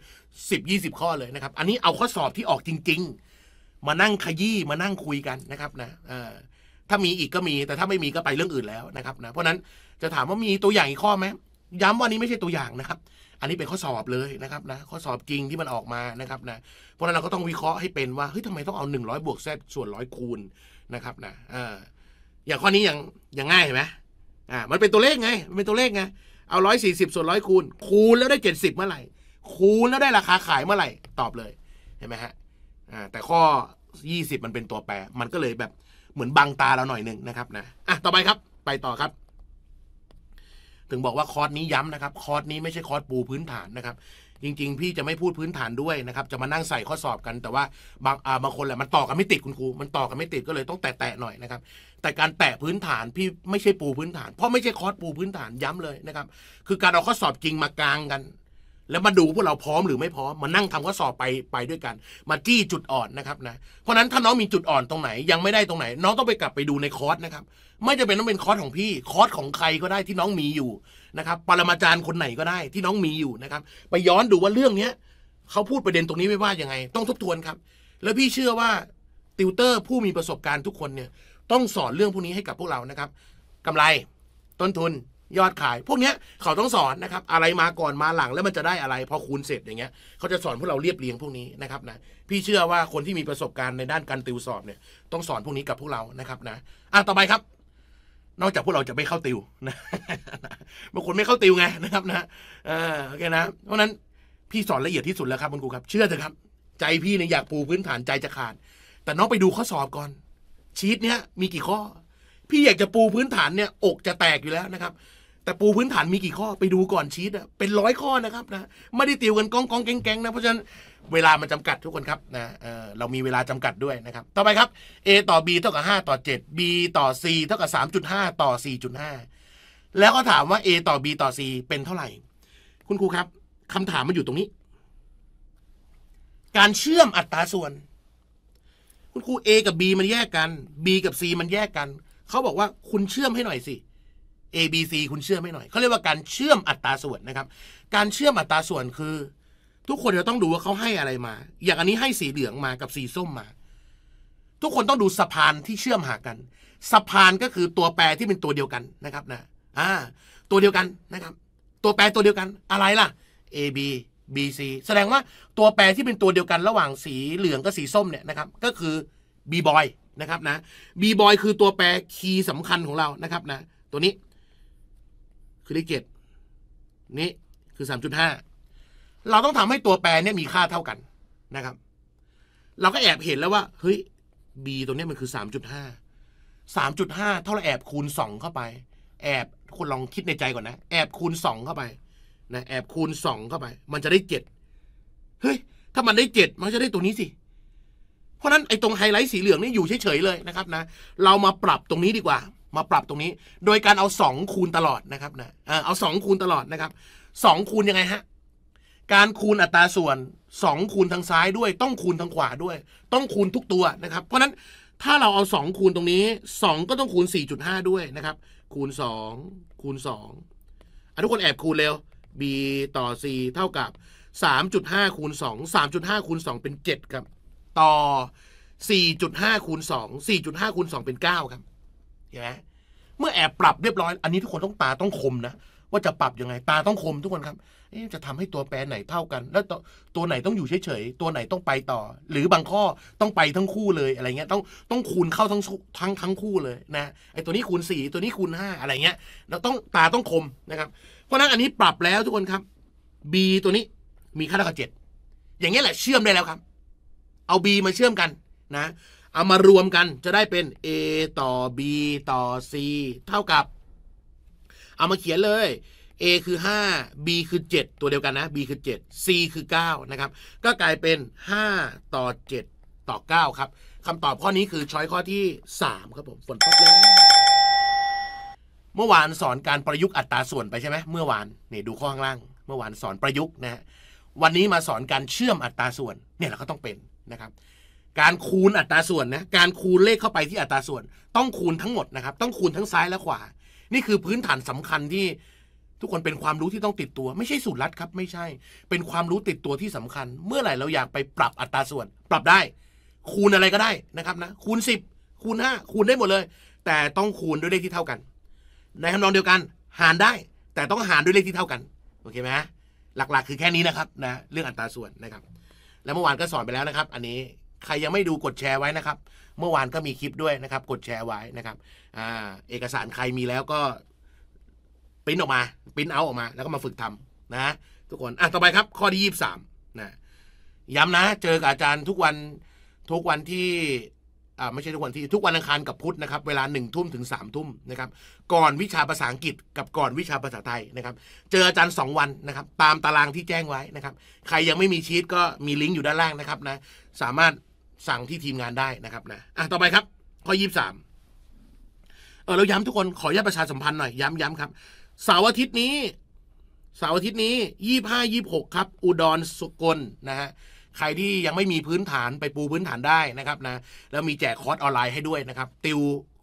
สิบยี่สิบข้อเลยนะครับ อันนี้เอาข้อสอบที่ออกจริง ๆ มานั่งขยี้มานั่งคุยกันนะครับนะถ้ามีอีกก็มี แต่ถ้าไม่มีก็ไปเรื่องอื่นแล้วนะครับนะเพราะนั้นจะถามว่ามีตัวอย่างอีกข้อไหมย้ำว่านี้ไม่ใช่ตัวอย่างนะครับอันนี้เป็นข้อสอบเลยนะครับนะข้อสอบจริงที่มันออกมานะครับนะเพราะนั้นเราก็ต้องวิเคราะห์ให้เป็นว่าเฮ้ยทำไมต้องเอา100บวกแซส่วนร้อยคูณนะครับนะอออย่างข้อนี้อย่างอย่างง่ายเห็นไหมอ่ามันเป็นตัวเลขไงมันเป็นตัวเลขไงเอา140 ส่วนร้อยคูณ คูณแล้วได้ 70 เมื่อไหร่ คูณแล้วได้ราคาขายเมื่อไหร่ ตอบเลยเห็นไหมฮะอ่าแต่ข้อ 20 มันเป็นตัวแปรมันก็เลยแบบเหมือนบังตาเราหน่อยหนึ่งนะครับนะอ่ะ ต่อไปครับไปต่อครับถึงบอกว่าคอร์สนี้ย้ำนะครับ คอร์สนี้ไม่ใช่คอร์สปูพื้นฐานนะครับจริง ๆ พี่จะไม่พูดพื้นฐานด้วยนะครับจะมานั่งใส่ข้อสอบกัน แต่ว่าบางอาบางคนแหละมันต่อกันไม่ติดคุณครู มันต่อกันไม่ติดก็เลย ต้องแตะๆหน่อยนะครับแต่การแตะพื้นฐาน พี่ไม่ใช่ปูพื้นฐานเพราะไม่ใช่คอร์สปูพื้นฐานย้ำเลยนะครับคือการเอาข้อสอบจริงมากลางกันแล้วมาดูพวกเราพร้อมหรือไม่พร้อมมานั่งทำข้อสอบไปไปด้วยกัน มาจี้จุดอ่อนนะครับนะเพราะนั้นถ้าน้องมีจุดอ่อนตรงไหน ยังไม่ได้ตรงไหน น้องต้องไปกลับไปดูในคอร์สนะครับ ไม่จะเป็นต้องเป็นคอร์สของพี่ คอร์สของใครก็ได้ที่น้องมีอยู่นะครับปรมาจารย์คนไหนก็ได้ ที่น้องมีอยู่นะครับ ไปย้อนดูว่าเรื่องเนี้ยเขาพูดประเด็นตรงนี้ไม่ว่ายังไง ต้องทบทวนครับ แล้วพี่เชื่อว่าติวเตอร์ ผู้มีประสบการณ์ทุกคนเนี่ยต้องสอนเรื่องพวกนี้ให้กับพวกเรานะครับกำไรต้นทุนยอดขายพวกเนี้ยเขาต้องสอนนะครับ อะไรมาก่อนมาหลังแล้วมันจะได้อะไรพอคูณเสร็จ อย่างเงี้ย เขาจะสอนพวกเราเรียบเรียงพวกนี้นะครับ นะ พี่เชื่อว่าคนที่มีประสบการณ์ในด้านการติวสอบเนี่ย ต้องสอนพวกนี้กับพวกเรานะครับ นะอ่ะต่อไปครับ นอกจากพวกเราจะไม่เข้าติวนะบางคนไม่เข้าติวไงนะครับนะเออโอเคนะ เพราะนั้น พี่สอนละเอียดที่สุดแล้วครับคุณครูครับ เชื่อเถอะครับ ใจพี่เนี่ยอยากปูพื้นฐานใจจะขาด แต่น้องไปดูข้อสอบก่อน ชีตเนี้ยมีกี่ข้อ พี่อยากจะปูพื้นฐานเนี่ย อกจะแตกอยู่แล้วนะครับแต่ปูพื้นฐานมีกี่ข้อไปดูก่อนชีตอะเป็นร้อยข้อนะครับนะไม่ได้ติวกันกองกองแกงๆนะ เพราะฉะนั้นเวลามันจำกัดทุกคนครับ นะเออเรามีเวลาจำกัดด้วยนะครับ ต่อไปครับ A ต่อ B เท่ากับ5ต่อ7 B ต่อ C เท่ากับ3.5ต่อ4.5 แล้วก็ถามว่า A ต่อ B ต่อ C เป็นเท่าไหร่ คุณครูครับ คำถามมันอยู่ตรงนี้ การเชื่อมอัตราส่วน คุณครู A กับ B มันแยกกัน B กับ C มันแยกกันเขาบอกว่าคุณเชื่อมให้หน่อยสิ A B C คุณเชื่อไม่หน่อย เขาเรียกว่าการเชื่อมอัตราส่วนนะครับ การเชื่อมอัตราส่วนคือ ทุกคนจะต้องดูว่าเขาให้อะไรมา อย่างอันนี้ให้สีเหลืองมากับสีส้มมา ทุกคนต้องดูสะพานที่เชื่อมหากัน สะพานก็คือตัวแปรที่เป็นตัวเดียวกันนะครับนะอ่าตัวเดียวกันนะครับ ตัวแปรตัวเดียวกันอะไรล่ะ A B B C แสดงว่าตัวแปรที่เป็นตัวเดียวกันระหว่างสีเหลืองกับสีส้มเนี่ยนะครับ ก็คือ B boy นะครับนะ B boy คือตัวแปรคีย์สำคัญของเรานะครับนะ ตัวนี้คือเลขเจ็ดนี่คือสามจุดห้าเราต้องทำให้ตัวแปรเนี่ยมีค่าเท่ากันนะครับ เราก็แอบเห็นแล้วว่า เฮ้ย b ตัวนี้มันคือสามจุดห้าสามจุดห้าเท่าเราแอบคูณสองเข้าไปแอบคุณลองคิดในใจก่อนนะ แอบคูณสองเข้าไปนะแอบคูณสองเข้าไป มันจะได้เจ็ดเฮ้ยถ้ามันได้เจ็ดมันจะได้ตัวนี้สิเพราะนั้นไอ้ตรงไฮไลท์สีเหลืองนี่อยู่เฉยๆเลยนะครับนะเรามาปรับตรงนี้ดีกว่ามาปรับตรงนี้โดยการเอา 2 คูณตลอดนะครับนะเอา 2 คูณตลอดนะครับ2คูณยังไงฮะการคูณอัตราส่วน 2 คูณทางซ้ายด้วยต้องคูณทางขวาด้วย ต้องคูณทุกตัวนะครับ เพราะนั้นถ้าเราเอา 2 คูณตรงนี้ 2 ก็ต้องคูณ 4.5 ด้วยนะครับ คูณ 2 คูณ 2องทุกคนแอบคูณเร็ว b ต่อ c เท่ากับ 3.5 คูณ 2 3.5 คูณ 2 เป็น 7 ครับ ต่อ 4.5คูณ2 4.5คูณ2เป็น9ครับใช่ไหมเมื่อแอบปรับเรียบร้อย อันนี้ทุกคนต้องตาต้องคมนะว่าจะปรับยังไงตาต้องคม ทุกคนครับจะทำให้ตัวแปรไหนเท่ากัน แล้วตัวไหนต้องอยู่เฉยๆตัวไหนต้องไปต่อ หรือบางข้อต้องไปทั้งคู่เลยอะไรเงี้ยต้องต้องคูณเข้าทั้งทั้งทั้งคู่เลยนะไอตัวนี้คูณ่ตัวนี้คูณาอะไรเงี้ยแล้วต้องตาต้องคมนะครับ เพราะนั้นอันนี้ปรับแล้วทุกคนครับ b ตัวนี้มีค่าเท่ากับดอย่างเงี้ยแหละเชื่อมได้แล้วครับ เอา b มาเชื่อมกันนะเอามารวมกันจะได้เป็น a ต่อ b ต่อ c เท่ากับ เอามาเขียนเลย a คือ 5 b คือ 7 ตัวเดียวกันนะ b คือ 7 c คือ 9 นะครับ ก็กลายเป็น 5 ต่อ 7 ต่อ 9ครับคำตอบข้อนี้คือช้อยข้อที่ 3 ครับผมฝนตกแล้วเมื่อวานสอนการประยุกต์อัตราส่วนไปใช่ไหมเมื่อวานนี่ดูข้อข้างล่างเมื่อวานสอนประยุกต์นะฮะวันนี้มาสอนการเชื่อมอัตราส่วนเนี่ยเราก็ต้องเป็นนะครับการคูณอัตราส่วนนะ การคูณเลขเข้าไปที่อัตราส่วน ต้องคูณทั้งหมดนะครับ ต้องคูณทั้งซ้ายและขวา นี่คือพื้นฐานสำคัญที่ ทุกคนเป็นความรู้ที่ต้องติดตัว ไม่ใช่สูตรลัดครับ ไม่ใช่ เป็นความรู้ติดตัวที่สำคัญ เมื่อไหร่เราอยากไปปรับอัตราส่วน ปรับได้ คูณอะไรก็ได้นะครับนะ คูณ 10 คูณ 5 คูณได้หมดเลย แต่ต้องคูณด้วยเลขที่เท่ากัน ในคำนองเดียวกัน หารได้ แต่ต้องหารด้วยเลขที่เท่ากัน โอเคไหมหลักๆคือแค่นี้นะครับนะ เรื่องอัตราส่วนนะครับ แล้วเมื่อวานก็สอนไปแล้วนะครับ อันนี้ใครยังไม่ดูกดแชร์ไว้นะครับ เมื่อวานก็มีคลิปด้วยนะครับ กดแชร์ไว้นะครับอ่าเอกสารใครมีแล้วก็ปริ้นออกมาปริ้นเอาออกมา แล้วก็มาฝึกทำนะ ทุกคนอ่ะต่อไปครับ ข้อที่ยี่สามนะย้ำนะ เจอกับอาจารย์ทุกวันทุกวันที่อ่าไม่ใช่ทุกวันที่ทุกวันอังคารกับพุธนะครับเวลาหนึ่งทุ่มถึงสามทุ่มนะครับ ก่อนวิชาภาษาอังกฤษ กับก่อนวิชาภาษาไทยนะครับ เจออาจารย์สองวันนะครับ ตามตารางที่แจ้งไว้นะครับ ใครยังไม่มีชีตก็มีลิงก์อยู่ด้านล่างนะครับนะ สามารถสั่งที่ทีมงานได้นะครับนะอ่ะต่อไปครับข้อยี่สามเออเราย้ำทุกคนขอแยกญาตประชาสัมพันธ์หน่อยย้ำย้ำครับเสาร์อาทิตย์นี้เสาร์อาทิตย์นี้ยี่ห้ายี่หกครับ อุดรสุกลนะฮะใครที่ยังไม่มีพื้นฐานไปปูพื้นฐานได้นะครับนะแล้วมีแจกคอร์สออนไลน์ให้ด้วยนะครับ ติว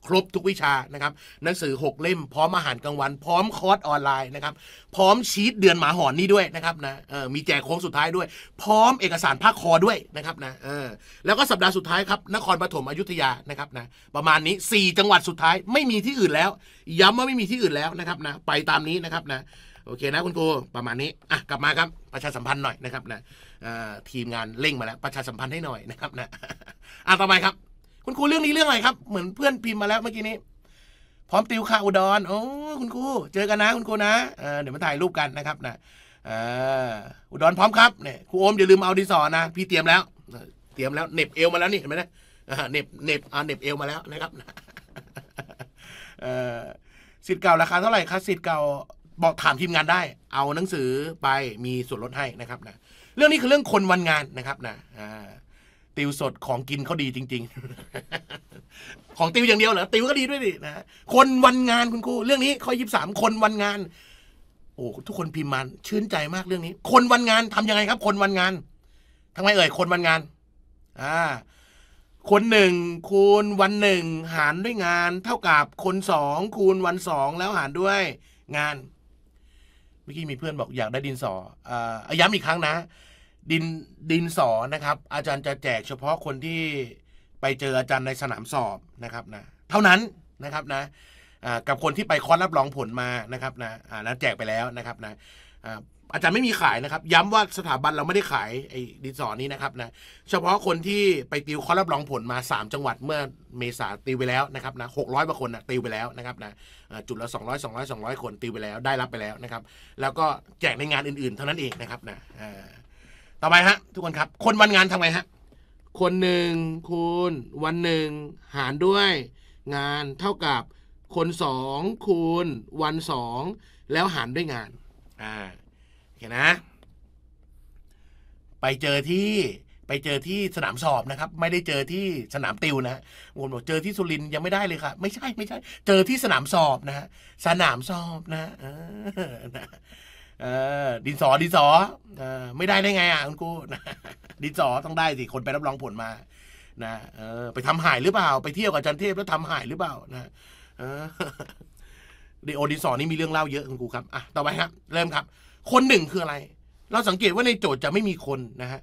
ครบทุกวิชานะครับ หนังสือ 6เล่มพร้อมอาหารกลางวัน พร้อมคอร์สออนไลน์นะครับพร้อมชีตเดือนหมาหอนนี่ด้วยนะครับนะเออมีแจกโค้งสุดท้ายด้วย พร้อมเอกสารภาคคอด้วยนะครับนะเออแล้วก็สัปดาห์สุดท้ายครับนครปฐมอยุธยานะครับนะประมาณนี้ 4 จังหวัดสุดท้าย ไม่มีที่อื่นแล้ว ย้ำว่าไม่มีที่อื่นแล้วนะครับนะไปตามนี้นะครับนะ โอเคนะคุณครูประมาณนี้อ่ะกลับมาครับ ประชาสัมพันธ์หน่อยนะครับนะทีมงานเร่งมาแล้วประชาสัมพันธ์ให้หน่อยนะครับนะอ่ะต่อไปครับคุณครูเรื่องนี้เรื่องอะไรครับเหมือนเพื่อนพิมพ์มาแล้วเมื่อกี้นี้ พร้อมติวข่าวอุดรโอ้คุณครูเจอกันนะ คุณครูนะเดี๋ยวมาถ่ายรูปกันนะครับ นะอุดรพร้อมครับเนี่ยครูโอม อย่าลืมเอาดิสอนะพี่เตรียมแล้ว เตรียมแล้วเน็บเอวมาแล้วนี่เห็นไหมนะเน็บเน็บอ่าเน็บเอวมาแล้วนะครับสิทธิ์เก่าราคาเท่าไหร่ครับ สิทธิ์เก่าบอกถามทีมงานได้ เอาหนังสือไปมีส่วนลดให้นะครับนะเรื่องนี้คือเรื่องคนวันงานนะครับนะอ่าติวสดของกินเขาดีจริง ๆ ของติวอย่างเดียวเหรอติวก็ดีด้วยดินะคนวันงานคุณครูเรื่องนี้ข้อยีิบสามคนวันงาน โอ้ทุกคนพิมพ์มันชื่นใจมากเรื่องนี้ คนวันงานทํำยังไงครับ คนวันงานทำไมเอ่ย คนวันงาน อ่า คนหนึ่งคูณวันหนึ่งหารด้วยงาน เท่ากับคนสองคูณวันสองแล้วหารด้วยงานเมื่อกี้มีเพื่อนบอกอยากได้ดินสออ่าย้ำอีกครั้งนะดินดินสอนะครับ อาจารย์จะแจกเฉพาะคนที่ไปเจออาจารย์ในสนามสอบนะครับนะเท่านั้นนะครับนะกับคนที่ไปคอร์รับรองผลมานะครับนะอลา้วแจกไปแล้วนะครับนะอาจารย์ไม่มีขายนะครับ ย้ำว่าสถาบันเราไม่ได้ขายไอ้ดินสอนี้นะครับนะเฉพาะคนที่ไปติวคอรรับรองผลมา 3 จังหวัดเมื่อเมษาติวไปแล้วนะครับนะหกร้อยกว่าคนนะติวไปแล้วนะครับนะจุดละ 200องร้อยคนติวไปแล้ว ได้รับไปแล้วนะครับ แล้วก็แจกในงานอื่น ๆ เท่านั้นเองนะครับนะต่อไปฮะทุกคนครับ คนวันงานทำไงฮะคนหนึ่งคูณวันหนึ่งหารด้วย งานเท่ากับ คนสองคูณวันสองแล้วหารด้วยงานอ่าโอเคนะ ไปเจอที่ไปเจอที่สนามสอบนะครับ ไม่ได้เจอที่สนามติวนะผมบอกเจอที่สุรินยังไม่ได้เลยค่ะไม่ใช่ไม่ใช่ เจอที่สนามสอบนะฮะสนามสอบนะออดินสอดินสอออไม่ได้ได้ไงอ่ะคุณครูดินสอต้องได้สิคนไปรับรองผลมา นะเออไปทำหายหรือเปล่าไปเที่ยวกับจันเทพแล้วทำหายหรือเปล่านะเออดิโอดินสอนี่มีเรื่องเล่าเยอะคุณครูครับอ่ะต่อไปครับเริ่มครับ คนหนึ่งคืออะไร เราสังเกตว่าในโจทย์จะไม่มีคนนะฮะ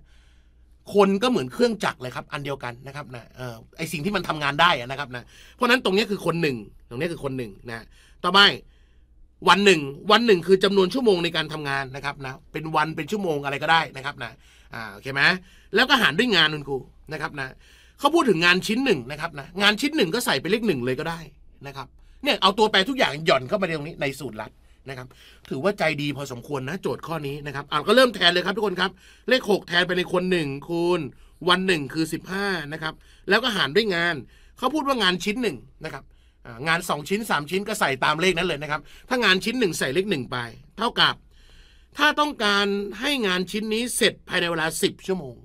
คนก็เหมือนเครื่องจักรเลยครับ อันเดียวกันนะครับนะเออไอสิ่งที่มันทำงานได้นะครับนะเพราะนั้นตรงนี้คือคนหนึ่งตรงนี้คือคนหนึ่งนะต่อไปวันหนึ่งวันหนึ่งคือจำนวนชั่วโมงในการทำงานนะครับนะเป็นวันเป็นชั่วโมงอะไรก็ได้นะครับนะอ่าโอเคไหมแล้วก็หารด้วยงานคุณครูนะครับนะเขาพูดถึงงานชิ้นหนึ่งนะครับนะงานชิ้นหนึ่งก็ใส่ไปเลขหนึ่งเลยก็ได้นะครับ เนี่ยเอาตัวแปรทุกอย่างหย่อนเข้ามาในตรงนี้ในสูตรลัดนะครับ ถือว่าใจดีพอสมควรนะโจทย์ข้อนี้นะครับอ่าก็เริ่มแทนเลยครับทุกคนครับ เลข 6 แทนไปในคนหนึ่งคูณวันหนึ่งคือ15นะครับแล้วก็หารด้วยงานเขาพูดว่างานชิ้นหนึ่งนะครับงาน 2 ชิ้น 3 ชิ้นก็ใส่ตามเลขนั้นเลยนะครับ ถ้างานชิ้น1ใส่เลข1 ไป เท่ากับถ้าต้องการให้งานชิ้นนี้เสร็จภายในเวลา 10 ชั่วโมง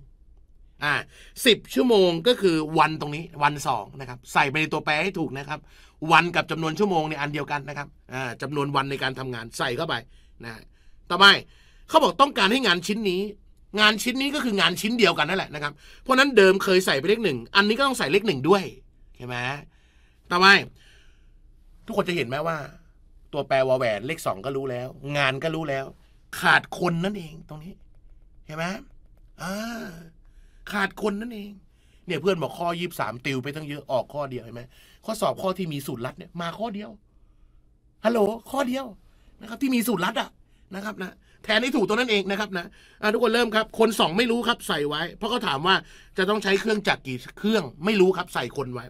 อ่าสิบชั่วโมงก็คือวันตรงนี้วันสองนะครับ ใส่ไปในตัวแปรให้ถูกนะครับ วันกับจำนวนชั่วโมงในอันเดียวกันนะครับอ่าจำนวนวันในการทำงานใส่เข้าไปนะต่อไปเขาบอกต้องการให้งานชิ้นนี้ งานชิ้นนี้ก็คืองานชิ้นเดียวกันนั่นแหละนะครับเพราะนั้นเดิมเคยใส่ไปเลขหนึ่งอันนี้ก็ต้องใส่เลขหนึ่งด้วยเห็นไหมต่อไปทุกคนจะเห็นไหมว่าตัวแปรวาแหวนเลขสองก็รู้แล้ว งานก็รู้แล้ว ขาดคนนั่นเอง ตรงนี้เห็นไหมอ่าขาดคนนั่นเอง เนี่ยเพื่อนบอกข้อยีบสามติวไปตั้งเยอะออกข้อเดียวเห็นไหมข้อสอบข้อที่มีสูตรลัดเนี่ย มาข้อเดียวฮัลโหลข้อเดียวนะครับ ที่มีสูตรลัดอ่ะนะครับ นะแทนที่ถูกตัวนั้นเองนะครับ นะทุกคนเริ่มครับ คนสองไม่รู้ครับใส่ไว้ เพราะเขาถามว่าจะต้องใช้เครื่องจักรกี่เครื่องไม่รู้ครับใส่คนไว้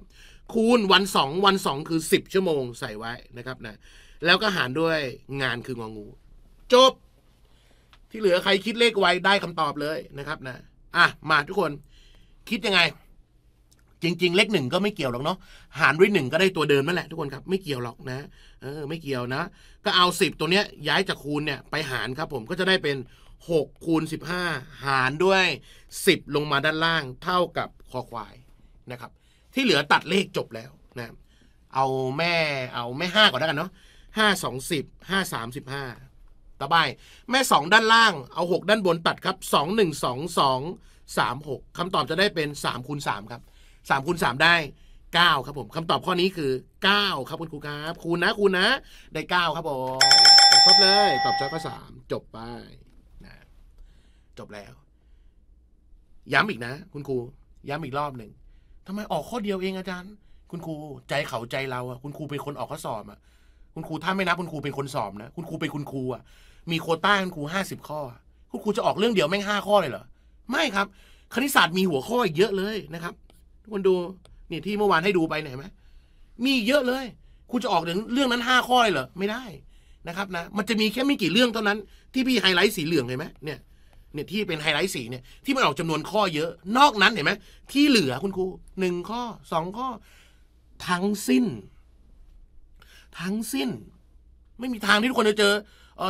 คูณ วันสองวันสองคือสิบชั่วโมงใส่ไว้นะครับนะแล้วก็หารด้วยงานคือ งองู จบ ที่เหลือใครคิดเลขไว้ได้คำตอบเลยนะครับนะ อ่ะ มาทุกคนคิดยังไง จริง ๆ เลขหนึ่งก็ไม่เกี่ยวหรอกเนาะหารด้วยหนึ่งก็ได้ตัวเดิมนั่นแหละ ทุกคนครับไม่เกี่ยวหรอกนะเออไม่เกี่ยวนะ ก็เอาสิบตัวเนี้ยย้ายจากคูณเนี่ยไปหารครับผมก็จะได้เป็นหกคูณสิบห้าหารด้วยสิบลงมาด้านล่างเท่ากับคอควายนะครับที่เหลือตัดเลขจบแล้วนะเอาแม่เอาแม่ห้าก่อนแล้วกันเนาะห้าสองสิบห้าสามสิบห้าต่อไป แม่สองด้านล่าง เอาหกด้านบนตัดครับสองหนึ่งสองสองสามหกคำตอบจะได้เป็นสามคูณสามครับสามคูณสามได้เก้าครับผมคำตอบข้อนี้คือเก้าครับคุณครูครับ คูณนะ คูณนะได้เก้าครับผมครบเลย ตอบจอยก็สามจบไปนะจบแล้ว ย้ำอีกนะ คุณครูย้ำอีกรอบหนึ่งทำไมออกข้อเดียวเองอาจารย์ คุณครูใจเขาใจเราอ่ะคุณครูเป็นคนออกข้อสอบอ่ะ คุณครูถ้าไม่นับ คุณครูเป็นคนสอบนะ คุณครูเป็นคุณครูอ่ะ มีโคต้าคุณครูห้าสิบข้อคุณครูจะออกเรื่องเดียวแม่งห้าข้อเลยเหรอ ไม่ครับ คณิตศาสตร์มีหัวข้ออีกเยอะเลยนะครับทุกคนดูนี่ที่เมื่อวานให้ดูไปเนไหมมีเยอะเลยคุณจะออกเรื่องนั้นห้าข้อเลยเหรอไม่ได้นะครับนะมันจะมีแค่ไม่กี่เรื่องเท่านั้นที่พี่ไฮไลท์สีเหลืองเห็นไหมเนี่ยเนี่ยที่เป็นไฮไลท์สีเนี่ยที่มันออกจำนวนข้อเยอะนอกนั้นเห็นไหมที่เหลือคุณครูหนึ่งข้อสองข้อ ทั้งสิ้น ทั้งสิ้น ไม่มีทางที่ทุกคนจะเจอ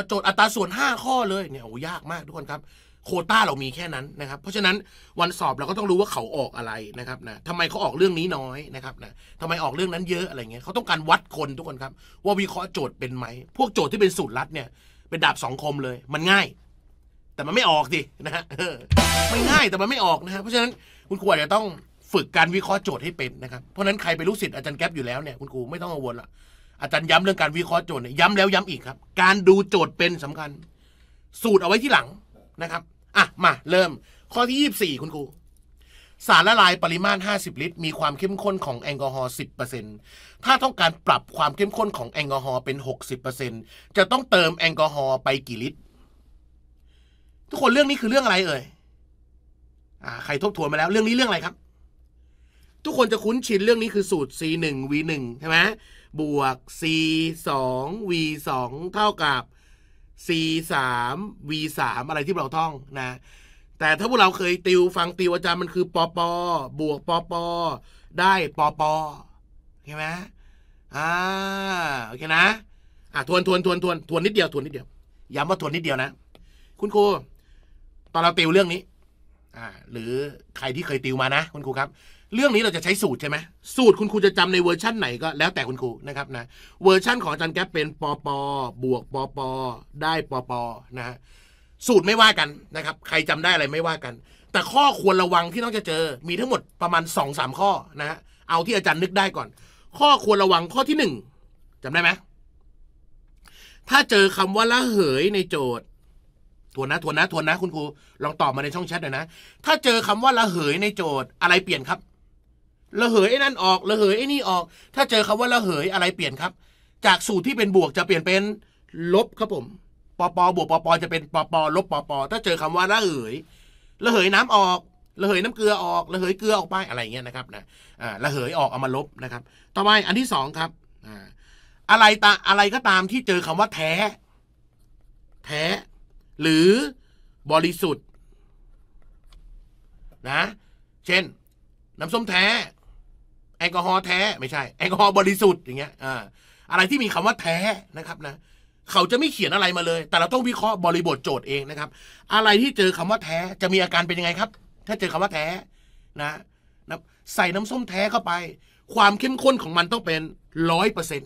โจทย์อัตราส่วน 5 ข้อเลยเนี่ยโอ้ยากมากทุกคนครับ โคต้าเรามีแค่นั้นนะครับ เพราะฉะนั้นวันสอบเราก็ต้องรู้ว่าเขาออกอะไรนะครับนะทำไมเขาออกเรื่องนี้น้อยนะครับนะทำไมออกเรื่องนั้นเยอะอะไรเงี้ยเขาต้องการวัดคนทุกคนครับ ว่าวิเคราะห์โจทย์เป็นไหมพวกโจทย์ที่เป็นสูตรลัดเนี่ยเป็นดาบสองคมเลย มันง่ายแต่มันไม่ออกดินะฮะไม่ง่ายแต่มันไม่ออกนะฮะเพราะฉะนั้นคุณครูอาจจะต้องฝึกการวิเคราะห์โจทย์ให้เป็นนะครับเพราะนั้นใคร ไปรู้สิทธิ์อาจารย์แก๊ปอยู่แล้วเนี่ยคุณครูไม่ต้องกังวลละอาจารย์ย้ำเรื่องการวิเคราะห์โจทย์เนี่ยย้ำแล้วย้ำอีกครับ การดูโจทย์เป็นสำคัญ สูตรเอาไว้ที่หลังนะครับอ่ะ มา เริ่ม ข้อที่ยี่สบี่คุณครูสารละลายปริมาตร50ลิตร มีความเข้มข้นของแอลกอฮอล์10%ถ้าต้องการปรับความเข้มข้นของแอลกอฮอล์เป็น60%จะต้องเติมแอลกอฮอล์ไปกี่ลิตรทุกคนเรื่องนี้คือเรื่องอะไรเอ่ยอ่า ใครทบทวนมาแล้ว เรื่องนี้เรื่องอะไรครับ ทุกคนจะคุ้นชินเรื่องนี้คือสูตร c 1 v 1ใช่ไหมบวก c 2 v 2เท่ากับ c 3 v 3อะไรที่เราท่องนะ แต่ถ้าพวกเราเคยติวฟังติวอาจารย์มันคือปอปอบวกปอปอได้ปอปอใช่ไหมอ่า โอเคนะอ่ะทวนทวนทวนทวนทวนนิดเดียวทวน นิดเดียวย้ำว่าทวนนิดเดียวนะ คุณครูตอนเราติวเรื่องนี้อ่าหรือใครที่เคยติวมานะ คุณครูครับ เรื่องนี้เราจะใช้สูตรใช่ไหม สูตรคุณครูจะจำในเวอร์ชั่นไหนก็แล้วแต่คุณครูนะครับนะ เวอร์ชั่นของอาจารย์แก๊ปเป็น ปปบวก ปปได้ ปปนะฮะ สูตรไม่ว่ากันนะครับ ใครจำได้อะไรไม่ว่ากัน แต่ข้อควรระวังที่น้องจะเจอ มีทั้งหมดประมาณสองสามข้อนะฮะเอาที่อาจารย์นึกได้ก่อน ข้อควรระวังข้อที่หนึ่งจำได้ไหมถ้าเจอคำว่าละเหยในโจทย์ทวนนะทวนนะทวนนะคุณครูลองตอบมาในช่องแชทหน่อยนะถ้าเจอคำว่าระเหยในโจทย์อะไรเปลี่ยนครับระเหยไอ้นั่นออกระเหยไอ้นี่ออก ถ้าเจอคำว่าระเหยอะไรเปลี่ยนครับ จากสูตรที่เป็นบวกจะเปลี่ยนเป็นลบครับผมปปบวกปป จะเป็นปปลบปปถ้าเจอคำว่าระเหยระเหยน้ำออกระเหยน้ำเกลือออกระเหยเกลือออกไปอะไรเงี้ยนะครับนะระเหยออกเอามาลบนะครับ ต่อไปอันที่สองครับออะไรตาอะไรก็ตามที่เจอคำว่าแท้แท้หรือบริสุทธิ์นะ เช่น น้ำส้มแท้ แอลกอฮอล์แท้ไม่ใช่ แอลกอฮอล์บริสุทธิ์อย่างเงี้ยอ่าอะไรที่มีคำว่าแท้นะครับนะ เขาจะไม่เขียนอะไรมาเลย แต่เราต้องวิเคราะห์บริบทโจทย์เองนะครับ อะไรที่เจอคำว่าแท้จะมีอาการเป็นยังไงครับ ถ้าเจอคำว่าแท้นะนะ ใส่น้ำส้มแท้เข้าไป ความเข้มข้นของมันต้องเป็นร้อยเปอร์เซ็น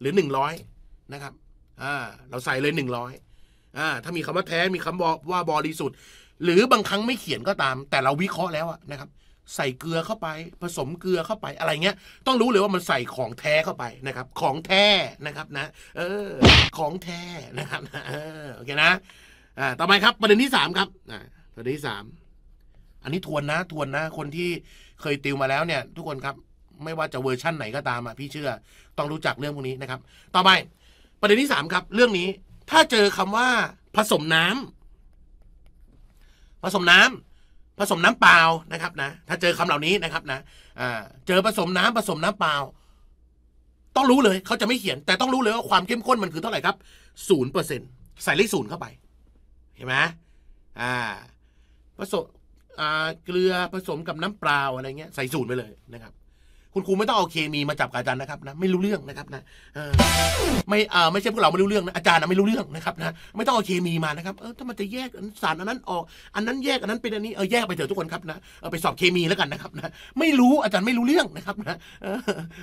หรือหนึ่งร้อยนะครับอ่าเราใส่เลยหนึ่งร้อยอ่าถ้ามีคำว่าแท้ มีคำบอกว่าบริสุทธิ์ หรือบางครั้งไม่เขียนก็ตาม แต่เราวิเคราะห์แล้วนะครับ ใส่เกลือเข้าไป ผสมเกลือเข้าไป อะไรเงี้ย ต้องรู้เลยว่ามันใส่ของแท้เข้าไปนะครับ ของแท้นะครับนะ เออ ของแท้นะครับเออ โอเคนะอ่าต่อไปครับประเด็นที่สามครับอ่าประเด็นที่สามอันนี้ทวนนะทวนนะ คนที่เคยติวมาแล้วเนี่ย ทุกคนครับ ไม่ว่าจะเวอร์ชั่นไหนก็ตามอ่ะพี่เชื่อ ต้องรู้จักเรื่องพวกนี้นะครับ ต่อไปประเด็นที่สามครับ เรื่องนี้ถ้าเจอคำว่าผสมน้ำผสมน้ำผสมน้ำเปล่านะครับนะถ้าเจอคำเหล่านี้นะครับ นะเจอผสมน้ำผสมน้ำเปล่า ต้องรู้เลยเขาจะไม่เขียนแต่ต้องรู้เลยว่าความเข้มข้นมันคือเท่าไหร่ครับศูนย์เปอร์เซ็นต์ใส่เลขศูนย์เข้าไปเห็นไหมอ่า ผสมเกลือผสมกับน้ำเปล่าอะไรเงี้ยใส่ศูนย์ไปเลยนะครับคุณครูไม่ต้องเอาเคมีมาจับกับอาจารย์นะครับนะไม่รู้เรื่องนะครับนะไม่อ่าไม่ใช่พวกเราไม่รู้เรื่องนะอาจารย์นะไม่รู้เรื่องนะครับนะไม่ต้องเอาเคมีมานะครับเออถ้ามันจะแยกสารอันนั้นออกอันนั้นแยกอันนั้นเป็นอันนี้เออแยกไปเถอะทุกคนครับนะเออไปสอบเคมีแล้วกันนะครับนะไม่รู้อาจารย์ไม่รู้เรื่องนะครับนะ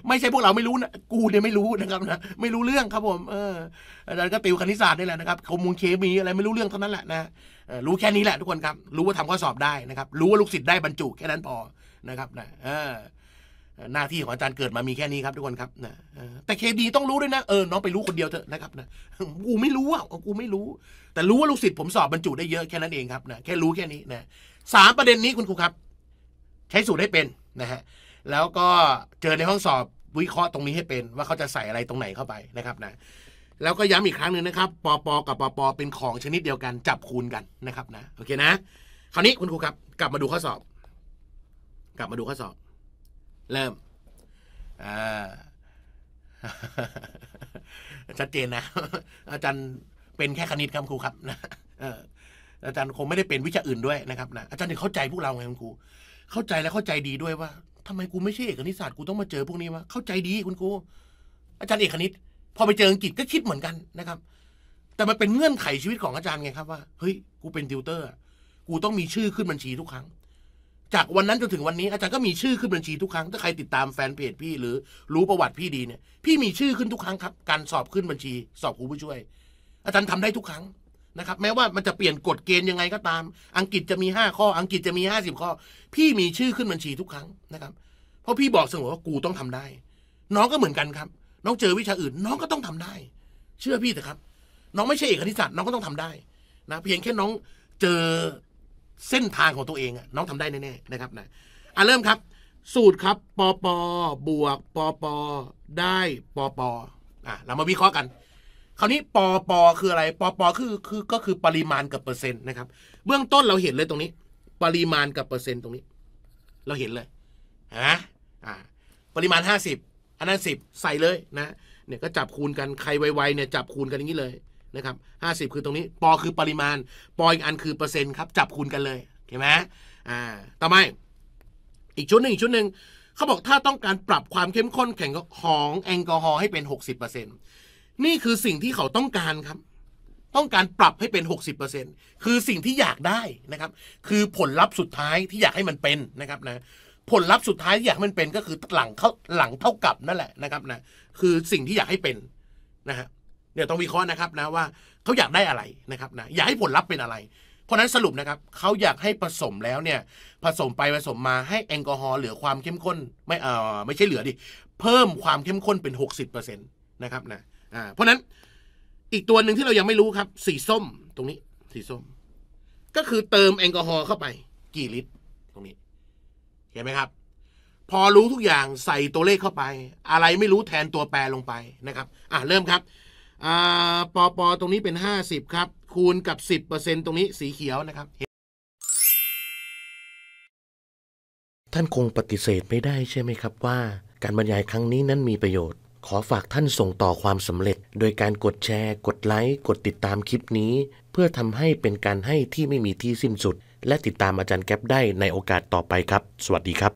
ไม่ใช่พวกเราไม่รู้นะกูเนี่ยไม่รู้นะครับนะไม่รู้เรื่องครับผมเอออาจารย์ก็ติวคณิตศาสตร์นี่แหละนะครับข้อมูลเคมีอะไรไม่รู้เรื่องเท่านั้นแหละนะรู้แค่นี้แหละ ทุกคนครับรู้ว่าทำข้อสอบได้นะครับรู้ ว่าลูกศิษย์ได้บรรจุแค่นั้นพอนะครับนะเออหน้าที่ของอาจารย์เกิดมามีแค่นี้ครับทุกคนครับนะแต่เคดีต้องรู้ด้วยนะ เออน้องไปรู้คนเดียวเถอะนะครับ นะกูไม่รู้อ่ะกูไม่รู้ แต่รู้ว่าลูกศิษย์ผมสอบบรรจุได้เยอะแค่นั้นเองครับนะแค่รู้แค่นี้นะสามประเด็นนี้คุณครูครับ ใช้สูตรให้เป็นนะฮะแล้วก็เจอในห้องสอบวิเคราะห์ตรงนี้ให้เป็น ว่าเขาจะใส่อะไรตรงไหนเข้าไปนะครับ นะ แล้วก็ย้ำอีกครั้งหนึ่งนะครับปปกับปปเป็นของชนิดเดียวกันจับคูณกันนะครับ นะโอเคนะ คราวนี้คุณครูครับ กลับมาดูข้อสอบ กลับมาดูข้อสอบเริ่มชัดเจนนะ อาจารย์เป็นแค่คณิตครับครูครับ นะอาจารย์คงไม่ได้เป็นวิชาอื่นด้วยนะครับนะอาจารย์ถึงเข้าใจพวกเราไงคุณครูเข้าใจและเข้าใจดีด้วยว่าทำไมกูไม่ใช่เอกคณิตศาสตร์ กูต้องมาเจอพวกนี้วะเข้าใจดีคุณครูอาจารย์เอกคณิตพอไปเจออังกฤษก็คิดเหมือนกันนะครับ แต่มันเป็นเงื่อนไขชีวิตของอาจารย์ไงครับว่าเฮ้ย กูเป็นติวเตอร์กูต้องมีชื่อขึ้นบัญชีทุกครั้งจากวันนั้นจนถึงวันนี้อาจารย์ก็มีชื่อขึ้นบัญชีทุกครั้งถ้าใครติดตามแฟนเพจพี่หรือรู้ประวัติพี่ดีเนี่ย พี่มีชื่อขึ้นทุกครั้งครับการสอบขึ้นบัญชีสอบครูผู้ช่วย อาจารย์ทำได้ทุกครั้งนะครับ แม้ว่ามันจะเปลี่ยนกฎเกณฑ์ยังไงก็ตาม อังกฤษจะมี5ข้อ อังกฤษจะมี50ข้อ พี่มีชื่อขึ้นบัญชีทุกครั้งนะครับ เพราะพี่บอกเสมอว่ากูต้องทำได้ น้องก็เหมือนกันครับ น้องเจอวิชาอื่นน้องก็ต้องทำได้ เชื่อพี่เถอะครับ น้องไม่ใช่เอกนิสศสต์น้องก็ต้องทำได้นะเพียงแค่น้องเจอเส้นทางของตัวเองน้องทำได้แน่ๆนะครับ นะอ่ะเริ่มครับ สูตรครับ ปอปอบวกปอปอได้ปอปออ่ะ เรามาวิเคราะห์กัน คราวนี้ปอปอคืออะไรปอปอคือ คือก็คือปริมาณกับเปอร์เซ็นต์นะครับ เบื้องต้นเราเห็นเลยตรงนี้ ปริมาณกับเปอร์เซ็นต์ตรงนี้ เราเห็นเลยฮะอ่า ปริมาณห้าสิบอันนั้นสิบใส่เลยนะเนี่ยก็จับคูณกันใครไวๆเนี่ยจับคูณกันอย่างนี้เลยนะครับห้าสิบคือตรงนี้ปอคือปริมาณปออีกอันคือเปอร์เซ็นต์ครับ จับคูณกันเลยเข้าไหมอ่า ต่อไป อีกชุดหนึ่งอีกชุดหนึ่ง เขาบอกถ้าต้องการปรับความเข้มข้นแข็งของแอลกอฮอล์ให้เป็น60%นี่คือสิ่งที่เขาต้องการครับ ต้องการปรับให้เป็น 60%คือสิ่งที่อยากได้นะครับ คือผลลัพธ์สุดท้ายที่อยากให้มันเป็นนะครับนะ ผลลัพธ์สุดท้ายที่อยากให้มันเป็นก็คือหลังเขาหลังเท่ากับนั่นแหละนะครับนะ คือสิ่งที่อยากให้เป็นนะฮะเนี่ยต้องวิเคราะห์นะครับนะว่าเขาอยากได้อะไรนะครับนะอยากให้ผลลัพธ์เป็นอะไร เพราะนั้นสรุปนะครับเขาอยากให้ผสมแล้วเนี่ยผสมไปผสมมาให้แอลกอฮอล์เหลือความเข้มข้น ไม่เออไม่ใช่เหลือดิเพิ่มความเข้มข้นเป็น 60%นะครับนะอ่าเพราะนั้นอีกตัวหนึ่งที่เรายังไม่รู้ครับ สีส้มตรงนี้สีส้ม ก็คือเติมแอลกอฮอล์เข้าไปกี่ลิตรตรงนี้ เห็นไหมครับ พอรู้ทุกอย่างใส่ตัวเลขเข้าไป อะไรไม่รู้แทนตัวแปรลงไปนะครับอ่าเริ่มครับปอปอตรงนี้เป็น 50 ครับ คูณกับ 10%ตรงนี้สีเขียวนะครับ ท่านคงปฏิเสธไม่ได้ใช่ไหมครับว่า การบรรยายครั้งนี้นั้นมีประโยชน์ ขอฝากท่านส่งต่อความสำเร็จ โดยการกดแชร์ กดไลค์ กดติดตามคลิปนี้ เพื่อทำให้เป็นการให้ที่ไม่มีที่สิ้นสุด และติดตามอาจารย์แก๊ปได้ในโอกาสต่อไปครับ สวัสดีครับ